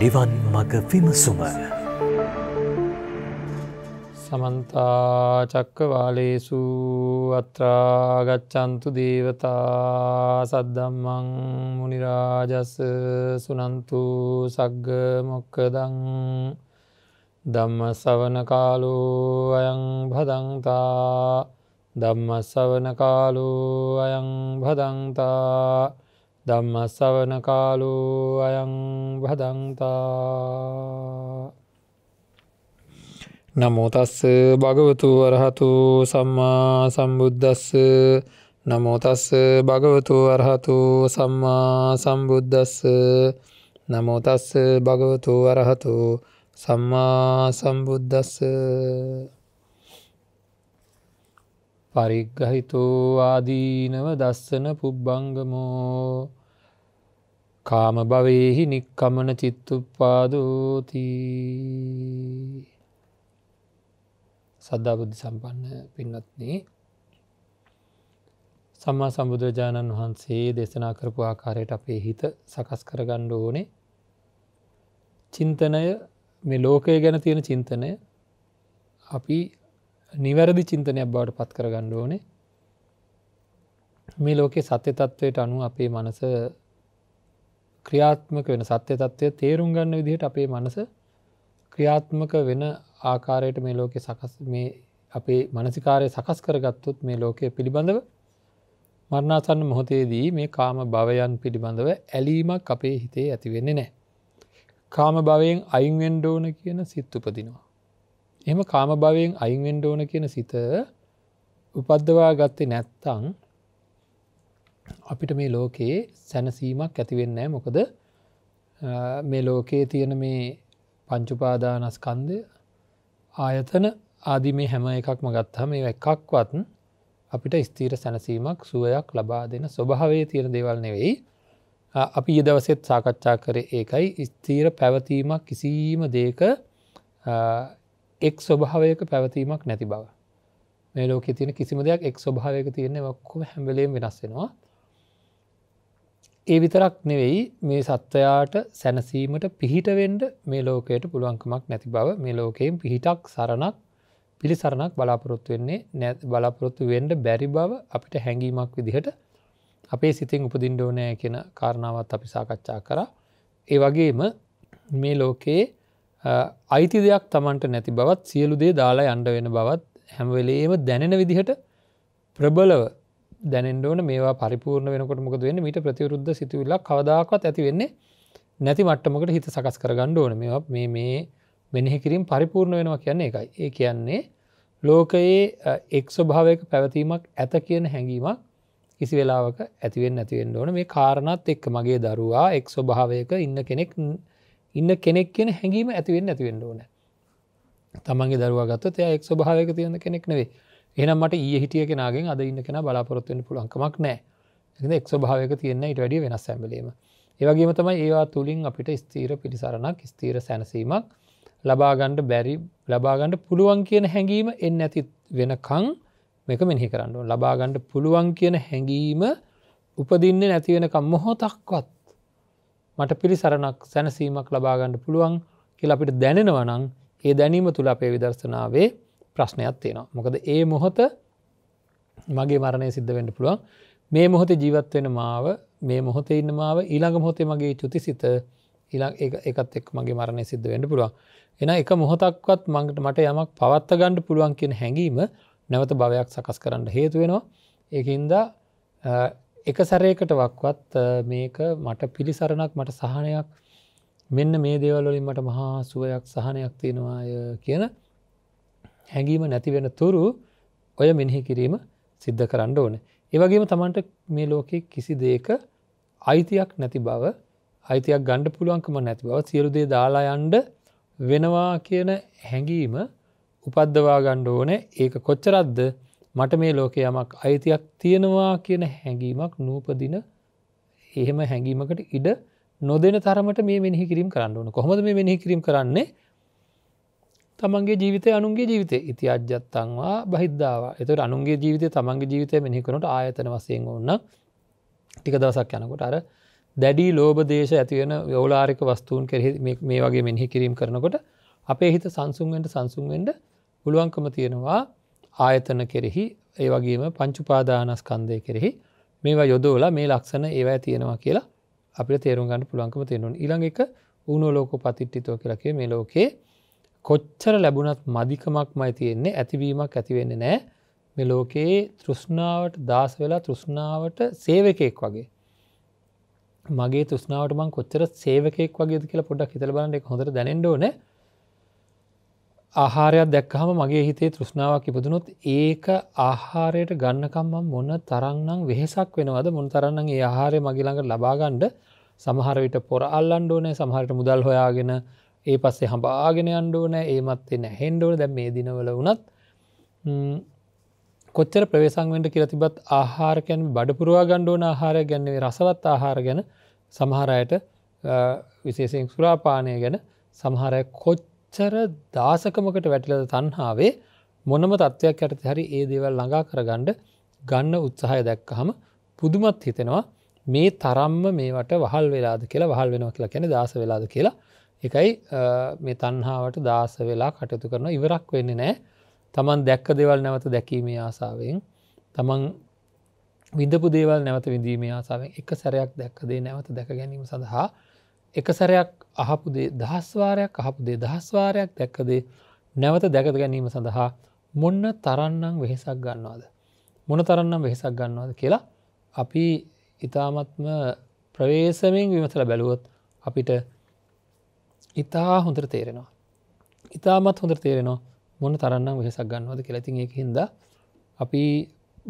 නිවන් මග විමසුම සමන්තාචක්කවාලේසු අත්‍රාගච්චන්තු දේවතා සද්දම්මං මුනිරාජස සුනන්තු සග්ග මොක්කදං දම්ම සවන කාලු අයං භදන්තා දම්ම සවන කාලු අයං භදන්තා ධම්මස්සවන කාලු අයං භදන්තා නමෝතස්ස භගවතු වරහතු සම්මා සම්බුද්ධස්ස නමෝතස්ස භගවතු වරහතු සම්මා සම්බුද්ධස්ස නමෝතස්ස භගවතු වරහතු සම්මා සම්බුද්ධස්ස පරිග්ගහිතෝ ආදීනව දස්සන පුබ්බංගමෝ කාම භවයෙහි නික්කමන චිත්තුපාදෝති සද්ධාබුද්ධි සම්පන්න පින්නත්නේ සම්මා සම්බුදුරජාණන් වහන්සේ දේශනා කරපු ආකාරයට අපේ හිත සකස් කරගණ්ඩ ඕනේ චින්තනය මේ ලෝකය ගැන තියෙන චින්තනය අපි නිවැරදි චින්තනයක් බවට පත් කරගන්න ඕනේ මේ ලෝකේ සත්‍ය තත්ත්වයට අනුව අපේ මනස ක්‍රියාත්මක වෙන සත්‍ය තත්ත්වය තේරුම් ගන්න විදිහට අපේ මනස ක්‍රියාත්මක වෙන ආකාරයට මේ ලෝකෙ සකස් මේ අපේ මනසිකාරය සකස් කරගත්තුත් මේ ලෝකය පිළිබඳව මරණාසන්න මොහොතේදී මේ කාම භවයන් පිළිබඳව ඇලීමක් අපේ හිතේ ඇතිවෙන්නේ නෑ. කාම භවයෙන් අයින්වෙන්ඩෝන කියන සිත් උපදිනවා. එම කාම භවයෙන් අයින්වෙන්ඩ ඕන කියන සිත උපද්දවා ගත්තේ නැත්තං අපිට මේ ලෝකයේ සැනසීමක් ඇතිවෙන්නෑ මොකද මේ ලෝකයේ තියෙන මේ පංචුපාදානස්කන්දය ආයතන ආදි මේ හැම එකක්ම ගත්හම මේ එකක්වත් අපිට ස්තීර සැනසීමක් සුවයක් ලබා දෙන ස්වභාවේ තියෙන දේවල් නෙවෙයි අපි ඉදවසෙත් සාකච්ඡා කරේ ඒකයි ස්තීර පැවතීමක් කිසිීම දේක එක් ස්වභාවයක පැවතීමක් නැති බව මේ ලෝක තියෙන කිසිම දෙයක් එක් ස්වභාවයක තියෙන්නේ ඔක්කොම හැම්බලේම් වෙනස්සෙනවා ඒ විතරක් නෙවෙයි මේ සත්වයාට සැනසීමට පිහිටවෙන්ඩ මේ ලෝකයට පුළුවන්කමක් නැති බව මේ ලෝකයෙන් පිහිටක් සරණක් පිළිසරණක් බලාපොරොත්තු වෙන්නේ නැ බලාපොරොත්තු වෙන්ඩ බැරි බව අපිට හැඟීමක් විදිහට අපේ සිතින් උපදින්ඩෝනය කියෙන කාරණාවත් අපි සාකච්ඡා කරා ඒ වගේම මේ ලෝකයේ අයිති දෙයක් තමන්ට නැති බවත් සියලු දේ දාලා අන්ඩ වෙන බවත් හැමවෙලේම දැනෙන විදිහට ප්‍රබලව දැනෙන්ඩෝන මේවා පරිපූර්ණ වෙනකොට මොකද වෙන්න මීට ප්‍රතිවරුද්ධ සිතුවිල්ල කවදාක්වත් ඇති වෙන්නේ නැති මට්ටමකට හිත සකස් කර ගණ්ඩ ඕන මේ මේ මේ මෙනෙහි කිරීම් පරිපූර්ණ වෙනවා කියන්නේ එකයි ඒ කියන්නේ ලෝකයේ එක්ස්වභාවයක පැවතීමක් ඇත කියන හැඟීමක් කිසි වෙලාවක ඇතිවෙන් ඇතිවෙන්න ඕන මේ කාරණත් එක්ක මගේ දරුවා එක්ස්වභාවයක ඉන්න කෙනෙක් ඉන්න කෙනෙක් කියෙන හැඟීම ඇතිවෙන්න ඇතිවෙන්න ඕන තමන්ගේ දරුවගත්ත තය එක් ස්භාවක තියන්න කෙනෙක් නෙවේ එනම් මට ඒ හිටිය කෙනගෙන් අද ඉන්න කෙන බලාපොරොත්වෙන් පුලන්කමක් නෑ එක් ස්භාවක තියන්න ඉට වැඩිය වෙනස් සැම්බලීම ඒවගේම තමයි ඒවා තුළින් අපිට ස්තීර පිටිසරණක් ස්තීර සැනසීමක් ලබාගණ්ඩ බැරි ලබාගණ්ඩ පුළුවන් කියන හැඟීම එන්න ඇති වෙනකං මේක මෙහි කරන්නු ලබාගණ්ඩ පුළුවන් කියන හැඟීම උපදින්න නැතිවෙනකම් මොහොතක්වත් මට පිරිසරණක් සැනසීමක් ලබාගන්න පුළුවන් කියලා අපිට දැනෙනවනං ඒ දැනීම තුළ අපේ විදර්ශනාවේ ප්‍රශ්නයක් තියෙනවා. මොකද ඒ මොහොත මගේ මරණය සිද්ධ වෙන්න පුළුවන් මේ මොහොත ජීවත්වෙන මාව මේ මොහොත ඉන්න මාව ඊළඟ මොහොතේ මගේ චුති සිත එකත් එක් මගේ මරණය සිද්ධ වෙන්න පුළුවන්. එන එක මොහොතක්වත් මඟට මට යමක් පවත්ත ගණ්ඩ පුළුවන් කියෙන හැඟීම නැවත භවයක් සකස් කරන්න හේතු වෙනවා. ඒකන්ද එක සැරයකට වක්වත් මේක මට පිළිසරණක් මට සහනයක් මෙන්න මේ දේවල්ලින් මට මහා සුවයක් සහනයක් තියෙනවාය කියන හැඟීම නැතිවෙන තුරු ඔය මෙිහි කිරීම සිද්ධ කරන්න ඕන. ඒවගේම තමන්ට මේ ලෝකෙ කිසි දේක අයිතියක් නැති බව අයිතියක් ගණ්ඩ පුළුවන්කම නැති බව සියලුදේ දාලා යන්ඩ වෙනවා කියන හැඟීම උපද්දවා ගණ්ඩ ඕන ඒක කොච්චරද්ද මට මේ ලෝකය යමක් අයිතියක් තියෙනවා කියන හැඟීමක් නූපදින එහෙම හැඟීමකට ඉඩ නොදෙන තරමට මේ මෙහි කිරීම් කරන්න ඕන කොහොමද මේ මෙහි කිරීම් කරන්නේ තමන්ගේ ජීවිතය අනුන්ගේ ජීවිතය ඉති අජ්‍යත්තන්වා බහිද්ධවා එතට අනුන්ගේ ජීවිතය තමන්ගේ ජීවිතය මෙහිකරනට ආයතන වසයෙන් ඔන්න ටික දවසක් යනකොට අර දැඩි ලෝබදේශ ඇතිවෙන යෝලාරික වස්තුූන් කෙරෙහි මේ වගේ මෙහි කිරීම් කරනකොට අපේ හිත සංසුන්ෙන්ට සංසුන්ෙන්ට පුළුවන්කම තියෙනවා ආයතන කෙරෙහි ඒ වගේම පංචුපාදානස්කන්දය කෙරෙහි මේවා යොදෝල මේ ලක්ෂණ ඒවැ තියෙනවා කියලා අපි තේරුම් ගන්න පුළන්කම තියෙනුන් ඉළඟ එක උනෝලෝක පතිට්ටිතෝ කියලකේ මේ ලෝකේ කොච්චර ලැබුණත් මධිකමක් මයි තියෙන්නේ ඇතිවීමක් ඇතිවෙන්න නෑ මෙලෝකයේ තෘෂ්ණාවට දස් වෙලා තෘෂ්ණාවට සේවකයෙක් වගේ මගේ තුස්නාවට මං කොච්චර සේවකෙක් වගේ කියලා පොඩක් හිතල බලන්න හොඳට දැනෙන්ඩෝනෑ ආහාරයක් දැක්කහම මගේ හිතේ තෘෂ්ණාවක් ඉපදනොත් ඒක ආහාරයට ගන්නකම්ම මොන තරන්නම් වෙහෙසක් වෙනවද මොන තරන්නම් ඒ ආහාරය මගිළඟ ලබාගණ්ඩ සමහරවිට පොර අල්ලන්ඩෝනෑ සමහරට මුදල් හොයාගෙන ඒ පස්සේ හඹාගෙන අන්ඩෝනෑ ඒමත් එන්න හෙන්ඩෝන දැ මේ දිනවල වනත් කොච්චර ප්‍රවේසංවෙන්ට කියල තිබත් ආහාරකැන් බඩපුරවා ගණ්ඩෝන ආහාරය ගැන්නේ රසවත් ආහාර ගැන සමහරයට විශේසිෙන් සුරාපානය ගැන සමහරය කොච් කොච්චර දාසකමකට වැටිලද තන්හාාවේ මොනම තත්ත්වයක් ඇට හැරි ඒ දේවල් ළඟා කරගණ්ඩ ගන්න උත්සාහය දැක්කහම පුදුමත් හිතෙනවා මේ තරම්ම මේට වහල් වෙලාද කියලා වහල් වෙනවා කියලා කැන දස වෙලාද කියලා එකයි මේ තන්හාාවට දාස වෙලා කටයුතු කරන ඉවරක් වෙන්න නෑ තමන් දැක්ක දෙවල් නැවත දැකීමේ ආසාාවෙන් තමන් විඳපු දේවල් නැවත විඳීමේ ආසාාවෙන් එක සැරයක් දැක්කදේ නැවත දැක ගැනීම සඳහා එකසරයක් අහපු දේ දහස්වාරයක් අහපු දේ දහස්වාරයක් දැක්කදේ නැවත දැකත ගැනීම සඳහා මොන්න තරන්නම් වෙහෙසක් ගන්නවාද. මොන තරන්නම් වෙහෙසක් ගන්නවාද කියලා අපි ඉතාමත්ම ප්‍රවේශමෙන් විමසල බැලුවොත් අපිට ඉතා හොඳර තේරෙනවා. ඉතාමත් හොඳර තේරෙනවා මොන තරන්නම් වෙහෙසක් ගන්නවාද කෙලතින් එක හින්ද අපි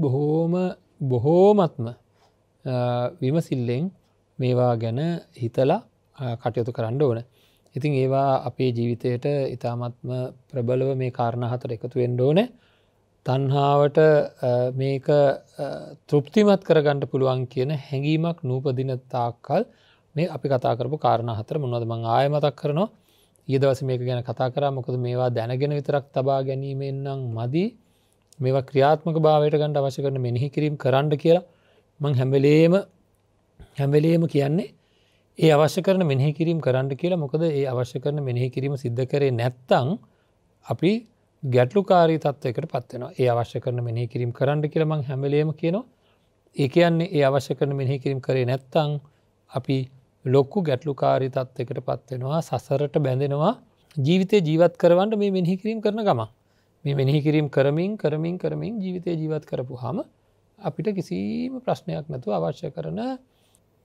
බොහෝම බොහෝමත්ම විමසිල්ලෙන් මේවා ගැන හිතලා කටයුතු කරන්න ඕන. ඉතින් ඒවා අපේ ජීවිතයට ඉතාමත්ම ප්‍රබලව මේ කාරණහතර එකතු වෙන්ඩෝන තන්හාවට මේක තෘප්තිමත් කරගන්නට පුළුවන් කියන හැඟීමක් නූපදින තාක්කල් මේ අපි කතා කරපු කාරණහතර මොනවද මං ආයමතක් කරනවා ඊදවස මේක ගැන කතා කරා මොකද මේවා දැනගෙන විතරක් තබා ගැනීමෙන්න්නම් මදී මේවා ක්‍රියාත්මක භාවයට ගණඩ අවශ්‍ය කරන මෙනෙහි කිරීම් කරන්න කියලා මං හැම්බලේම හැම්බලේම කියන්නේ ඒ අවශ්‍ය කරන මෙහි කිරීම් කරන්න කියලා මොකද ඒ අවශ්‍ය කරන මෙහි කිරීම සිද්ධ කරේ නැත්තං අපි ගැටලුකාරී තත්වයකට පත්වෙනවා ඒ අවශ්‍ය කරන මෙහි කිරීම් කරන්න කියලමං හැමලේම කියනවා ඒ කියන්නේ ඒ අවශ්‍ය කරන මෙහි කිරීම් කරේ නැත්තං අපි ලොක්කු ගැටලුකාරී තත්වයකට පත්වෙනවා සසරට බැඳෙනවා ජීවිතය ජීවත් කරවන්ට මේ මෙහි කිරීම් කරන ගම මේ මෙහි කිරීම් කරමින් කරමින් කරමින් ජීවිතය ජීවත් කරපු හම අපිට කිසිීම ප්‍රශ්නයක් නැතු අවශ්‍ය කරන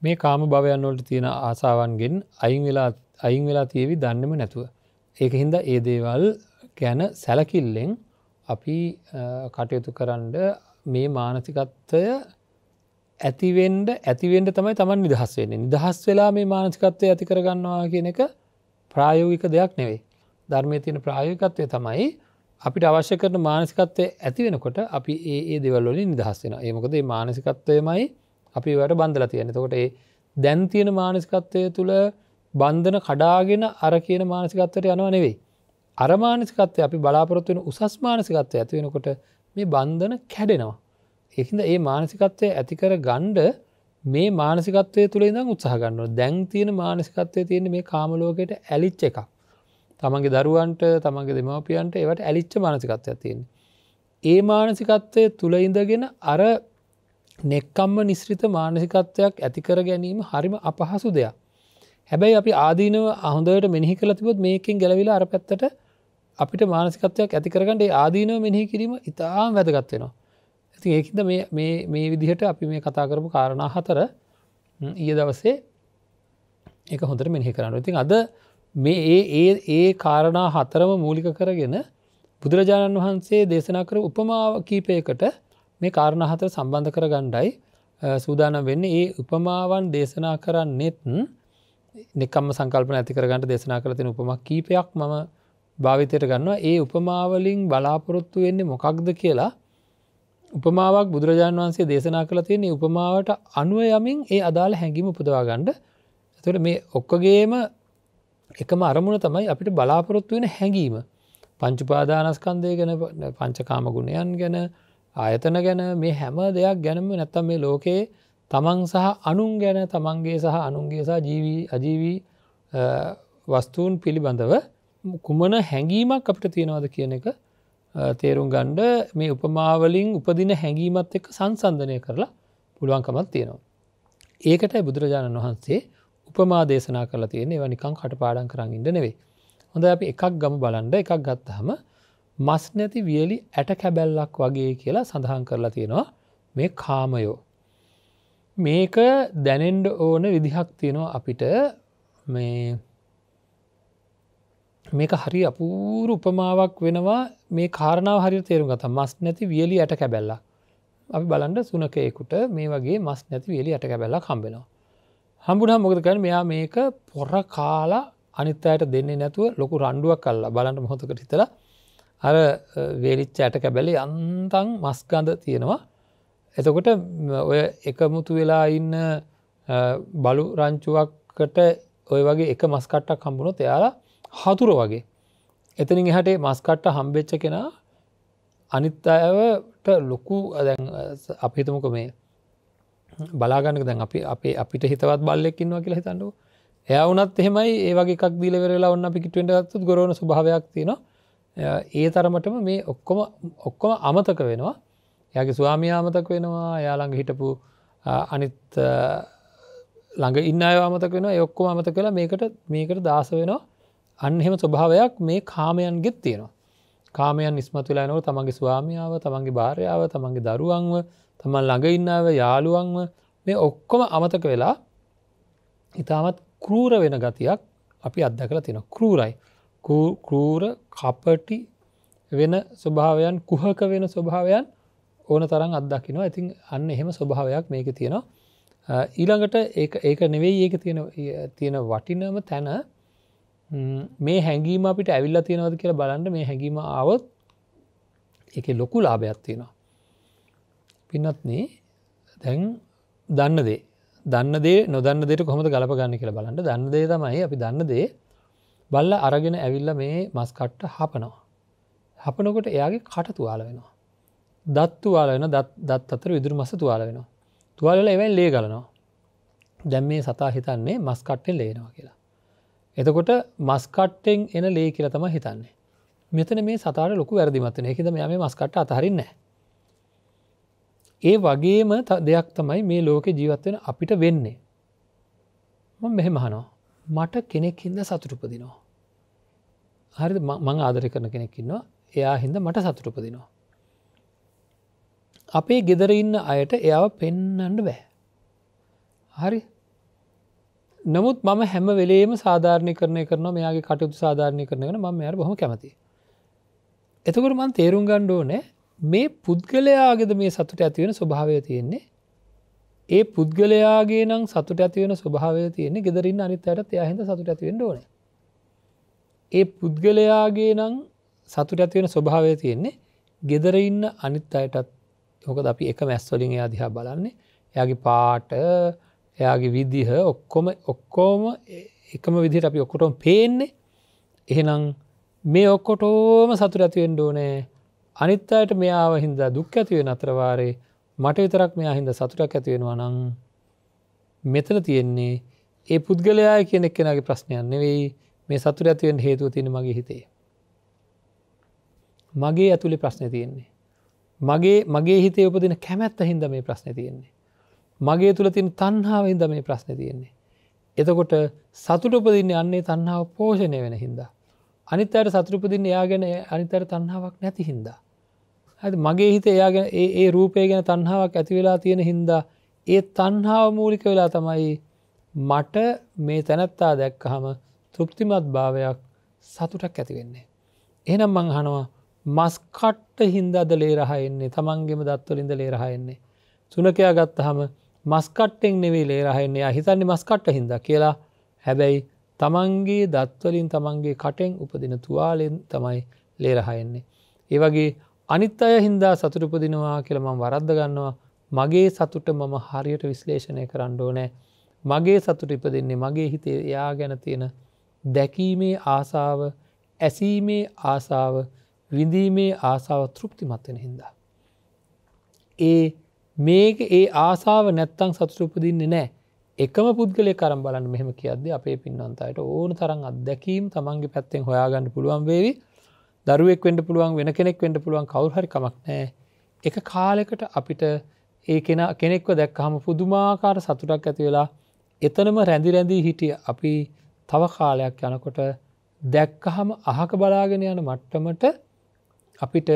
මේ කාම භවයන්නොලට තියෙන ආසාවන්ගෙන් අයින් වෙලා තියවි දන්නෙම නැතුව. ඒක හින්ද ඒ දේවල් ගැන සැලකිල්ලෙන් අපි කටයුතු කරන්න මේ මානසිකත්වය ඇතිවෙන්ඩ ඇතිවෙන්ට තමයි තමන් නිදහස් වෙන්නේ නිදහස් වෙලා මේ මානසිකත්වය ඇති කරගන්නවා කියන එක ප්‍රායෝගික දෙයක් නෙවෙයි. ධර්මය තියෙන ප්‍රායෝගිකත්වය තමයි අපිට අවශ්‍ය කරන මානසිකත්වය ඇති වෙනකොට අපි ඒ ඒ දෙවල්ලොලින් නිදහස් වෙන ඒමකද මානසිකත්වයමයි අපි වැට බන්ධලා තියෙන තකොට ඒ දැන්තියෙන මානසිකත්වය තුළ බන්ධන කඩාගෙන අර කියන මානසිකත්වයට යනව නෙවෙයි. අරමානසිකත්වය අපි බලාපොරොත්වෙන උසස් මානසිකත්වය ඇතිවෙනකොට මේ බන්ධන කැඩෙනවා. එහිද ඒ මානසිකත්වය ඇතිකර ගණ්ඩ මේ මානසිකත්වය තුළ ඉඳම් උත්සාහගන්නවා දැන් තියෙන මානසිකත්වය තියෙන මේ කාමලෝකයට ඇලිච්ච එකක්. තමන්ගේ දරුවන්ට තමන්ගේ දෙමවපියන්ට ඒවට ඇලිච්ච මානසිකත්වය තියෙන. ඒ මානසිකත්වය තුළ ඉඳගෙන අර නෙක්කම්ම නිශ්‍රිත මානසිකත්වයක් ඇතිකර ගැනීම හරිම අපහසු දෙයක්. හැබැයි අපි ආදීනව අහොඳට මෙිහි කළ තිබොත් මේකින් ගැලවිලා අර පැත්තට අපිට මානසිකත්වයක් ඇතිකරගන්නට ආදීනව මෙිහි කිරීම ඉතාම් වැදගත්වෙනවා. ඇති ඒකද මේ විදිහට අපි මේ කතා කරපු කාරණා හතර ඊය දවසේ එක හොඳට මෙිහි කරන්න. ඉතින් අද මේ ඒ ඒ කාරණා හතරම මූලික කරගෙන බුදුරජාණන් වහන්සේ දේශනා කර උපමාව කීපයකට මේ කාරණහතර සම්බන්ධ කර ගණ්ඩයි සූදාන වෙන්න ඒ උපමාවන් දේශනා කරන්නෙත්න් නිකම් සංකල්පන ඇතිකරගන්නට දේශනා කරතින උපමක් කීපයක් මම භාවිතයට ගන්නවා ඒ උපමාවලින් බලාපොරොත්තු වෙන්නේ මොකක්ද කියලා උපමාවක් බුදුරජාණන් වන්සේ දේශනා කළ තියන්නේ උපමාවට අනුව යමින් ඒ අදාළ හැඟිම උපදවාගණ්ඩ ඇතුට මේ ඔක්කගේම එකම අරමුණ තමයි අපිට බලාපොරොත්තු වෙන හැඟීම පංචුපාදානස්කන්දය ගැන පංචකාම ගුණයන් ගැන ආයතන ගැන මේ හැම දෙයක් ගැනම නැත්තම් මේ ලෝකයේ තමන් සහ අනුන් ගැන තමන්ගේ සහ අනුන්ගේ සහ ජීවී අජීවී වස්තුූන් පිළිබඳව කුමන හැඟීමක් අපට තියෙනවද කියන එක තේරුම් ගණ්ඩ මේ උපමාවලින් උපදින හැඟීමත් එක් සංසන්ධනය කරලා පුළුවන්කමත් තියෙනවා. ඒකටයි බුදුරජාණන් වහන්සේ උපමා දේශනා කරලා තියෙන නිකං කටපාඩන් කරන්න ඉඩ නෙවේ. හොඳ අපි එකක් ගම බලන්ඩ එකක් ගත්තහම මස් නැති වියලි ඇට කැබැල්ලක් වගේ කියලා සඳහන් කරලා තියෙනවා මේ කාමයෝ. මේක දැනෙන්ඩ ඕන විදිහක් තියෙනවා අපිට මේ මේක හරි අපූර උපමාවක් වෙනවා මේ කාරණාව හරි තේරුම් ගත මස් නැති වියලි ඇට කැබැල්ල අපි බලන්ඩ සුනකයෙකුට මේ වගේ මස් නැති වියලි ඇට කැබැල්ලා කම්බෙනවා හම්බුනා මොකද කර මෙයා මේක පොර කාලා අනිත් අයට දෙන්නේ නැතුව ලොකු රණ්ඩුවක් කල්ලා බලන්ට මොහොතකට හිතලා අර වේලිච්ච ඇට කැබැලි අන්තන් මස්කඳ තියෙනවා එතකොට ඔය එකමුතු වෙලා ඉන්න බලු රංචුවක්කට ඔය වගේ එක මස්කට්ටක් හම්බුණොත් එයාලා හතුර වගේ එතනින් එහට මස්කට්ට හම්බෙච්ච කෙනා අනිත් අයවට ලොකු අපිතමක මේ බලාගන්නක දැන් අපි අපේ අපිට හිතවත් බල්ලෙක්කින්වා කියලා හිතන්නු එය වනත් එහෙමයි ඒවගේ එකක් දීලවෙරලා ඔන්න පිට ට ගොරන භාවයක් තිනවා ඒ තරමටම මේ ඔක්කොම ඔක්කොම අමතක වෙනවා යගේ ස්වාමිය අමතක වෙනවා යාළඟ හිටපු අනිත් ළඟ ඉන්න අමතක වෙන ඔක්කොම අමත කලා මේකට මේකට දස වෙනවා අන්හෙම ස්වභාවයක් මේ කාමයන් ගෙත් තියෙනවා කාමයන් නිස්මතුලානව තමන්ගේ ස්වාමියාව තමන්ගේ භාරයාව තමන්ගේ දරුවන්ව තමන් ළඟ ඉන්නාව යාළුවන්ව මේ ඔක්කොම අමතක වෙලා ඉතාමත් කරූර වෙන ගතියක් අපි අත්දකලා තියෙන කරූරයි කූර කපටි වෙන ස්වභාවයන් කුහක වෙන ස්වභාවයන් ඕන තරම් අත්දකිනවා ඇතින් අන්න එහෙම ස්වභාවයක් මේක තියෙනවා ඊළඟට ඒක නෙවෙයි ඒක තියෙන තියෙන වටිනම තැන මේ හැඟීම අපිට ඇවිල්ලා තියෙනවද කියලා බලන්න මේ හැඟීම ආවොත් එක ලොකු ලාභයක් තියෙනවා පින්නත්නේ දැන් දන්න දේ දන්න දේ නොදන්න දෙට කොහොමද ගලප ගන්න කියලා බලන්න දන්න දේ තමයි අපි දන්න දේ බල්ල අරගෙන ඇවිල්ල මේ මස්කට්ට හපනවා. හපනකොට එයාගේ කට තුවාල වෙනවා. දත්තු වාල වෙන දත් අතර විදුරු මස තුවාල වෙනවා. තුවාලල එවැයි ලේ ගලනවා. දැම් මේ සතා හිතන්නේ මස්කට්ටෙන් ලේනවා කියලා. එතකොට මස්කට්ටෙන් එන ලේ කියල තම හිතන්නේ. මෙතන මේ සතාට ලොකු වැරදිමත්තන එකද මෙයා මේ මස්කට අතහරින්නේ. ඒ වගේම දෙයක් තමයි මේ ලෝකෙ ජීවත්වෙන අපිට වෙන්නේ. මෙහෙ මහනවා මට කෙනෙක් හින්ද සතුරුපදිනවා. හරි මං ආදර කරන කෙනෙක්කින්නවා එයා හින්ද මට සතුරුපදිනවා. අපේ ගෙදර ඉන්න අයට එයාව පෙන්නට බෑ. හරි නමුත් මම හැම වෙලේම සාධාරණය කරනය කරන මෙයාගේ කටයුතු සාධාරණය කරනගෙන ම මෙයට බොහොම කැමති. එතකට මන් තේරුම් ගණ්ඩෝනෑ මේ පුද්ගලයාගෙද මේ සතුට ඇතිවෙන ස්වභාවය තියෙන්නේ ඒ පුද්ගලයාගේ නම් සතුට ඇතිවෙන ස්වභාවය තියෙන ගෙදරින් අනිත් අයටත් යහිද සතුට ඇතිවෙන්න ඕන ඒ පුද්ගලයාගේ නම් සතුට ඇතිවෙන ස්වභාවය තියෙන්නේ ගෙදර ඉන්න අනිත් අයටත් හොකද අපි එක මැස්වලින් එයා දිහා බලන්නේ එයාගේ පාට එයාගේ විදිහ ඔක්කොම ඔක්කෝම එකම විදිහට අපි ඔක්කොටම පේන්නේ එහෙනම් මේ ඔක්කොටෝම සතුර ඇතිවෙන්ඩ ඕනෑ අනිත් අයට මෙයාාව හින්දා දුක් ඇතිවෙන අතරවාරේ මට විතරක් මෙයා හින්ද සතුටක් ඇතිවෙනවා නං මෙතන තියෙන්නේ ඒ පුද්ගලයා කියනෙක් කෙනගේ ප්‍රශ්නයන් නෙවෙයි මේ සතුර ඇතිවෙන් හේතුව තියෙන මගේ හිතේ. මගේ ඇතුළි ප්‍රශ්න තියෙන්නේ. මගේ මගේ හිතේ උපදින කැමැත්ත හින්ද මේ ප්‍රශ්න තියෙන්නේ. මගේ තුළ තින් තන්හාාව හින්ද මේ ප්‍රශ්න තියෙන්නේ. එතකොට සතුට උපදින්නේ අන්නේ තන්හාාව පෝෂණය වෙන හින්දා. අනිත්තයට සතුරපදින්න යාගෙන අනිතර තන්හාාවක් නැති හින්දා. ඇති මගේ හිත එයාගෙන ඒ රූපය ගැන තන්හාාවක් ඇති වෙලා තියෙන හින්දා ඒ තන්හාාව මූලික වෙලා තමයි මට මේ තැනැත්තා දැක්කහම තෘප්තිමත් භාවයක් සතුටක් ඇතිවෙන්නේ. එනම් මං හනවා මස්කට්ට හින්දාද ලේරහයෙන්නේ තමන්ගේම දත්වලින්ද ලේරහයෙන්නේ. සුනකයා ගත්තහම මස්කට්ටෙන් නෙවෙයි ලේරහයෙන්නේ හිතන්නේ මස්කට්ට හිද කියලා හැබැයි තමන්ගේ දත්වලින් තමන්ගේ කටෙන් උපදින තුවාලෙන් තමයි ලේරහයෙන්නේ. ඒවගේ අනිත් අය හින්දා සතුටුපදිනවා කියල මං වරද්ද ගන්නවා මගේ සතුට මම හරියට විශ්ලේෂණය කරන්න ඕනෑ මගේ සතුට ඉපදෙන්නේ මගේ හිතේ යා ගැන තියෙන දැකීමේ ආසාාව ඇසීමේ ආසාාව විඳීමේ ආසාාව තෘප්තිමත්වෙන හින්දා. ඒ මේක ඒ ආසාාව නැත්තං සතුරුපදින්නේ නෑ එකම පුද්ගලය කරම් බලන්න මෙහම කියද අපේ පින්නන්තයට ඕන තරන් අත්දැකීම් තමන්ගේ පැත්තෙන් හොයාගන්න පුළුවන් වේවි දරුවෙක් වෙන්ඩ පුළුවන් වෙන කෙනෙක් වෙන්ඩ පුළුවන් කවුහරි කමක් නෑ එක කාලෙකට අපිට ඒ කෙන කෙනෙක්ව දැක්කහම පුදුමාකාර සතුටක් ඇති වෙලා එතනම රැඳි රැඳී හිටිය අපි තව කාලයක් යනකොට දැක්කහම අහක බලාගෙන යන මට්ටමට අපිට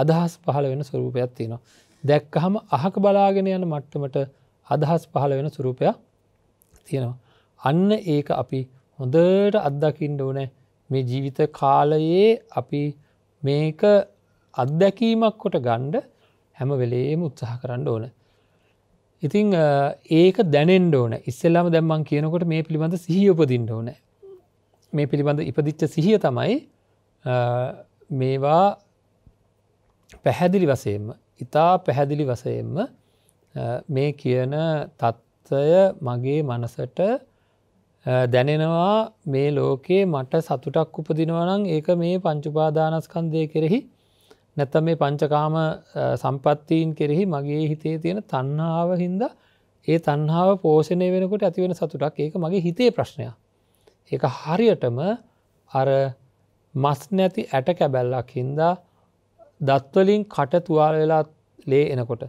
අදහස් පහළ වෙන ස්වරූපයක් තියෙනවා. දැක්කහම අහක බලාගෙන යන මට්ටමට අදහස් පහළ වෙන ස්වරූපයක් තියෙනවා. අන්න ඒක අපි හොඳට අත්දකිින්ඩ ඕනෑ මේ ජීවිත කාලයේ අපි මේක අත්දැකීමක් කොට ගණ්ඩ හැම වෙලේම උත්සාහ කරන්න ඕන. ඉතිං ඒක දැනෙන්ඩ ඕන ඉස්සල්ලාම දැම්මන් කියනකොට මේ පිළිබඳ සිහියපදින්න ඕන. මේ පිළිබඳ ඉපදිච්ච සිහිය තමයි මේවා පැහැදිලි වසයෙන්ම ඉතා පැහැදිලි වසයෙන්ම මේ කියන තත්ත්වය මගේ මනසට දැනෙනවා මේ ලෝකයේ මට සතුටක් උපදිනවනං ඒක මේ පංචුපාදානස්කන්දය කෙරෙහි නැත මේ පංචකාම සම්පත්තීන් කෙරෙහි මගේ හිතේ තියෙන තන්නාව හින්ද ඒ තන්හාාව පෝෂණය වෙනකොට ඇතිවෙන සතුටක් ඒක මගේ හිතේ ප්‍රශ්නය ඒක හරියටම අර මස් නැති ඇට කැබැල්ලක් හින්දා දත්වලින් කට තුවාල වෙලා ලේ එනකොට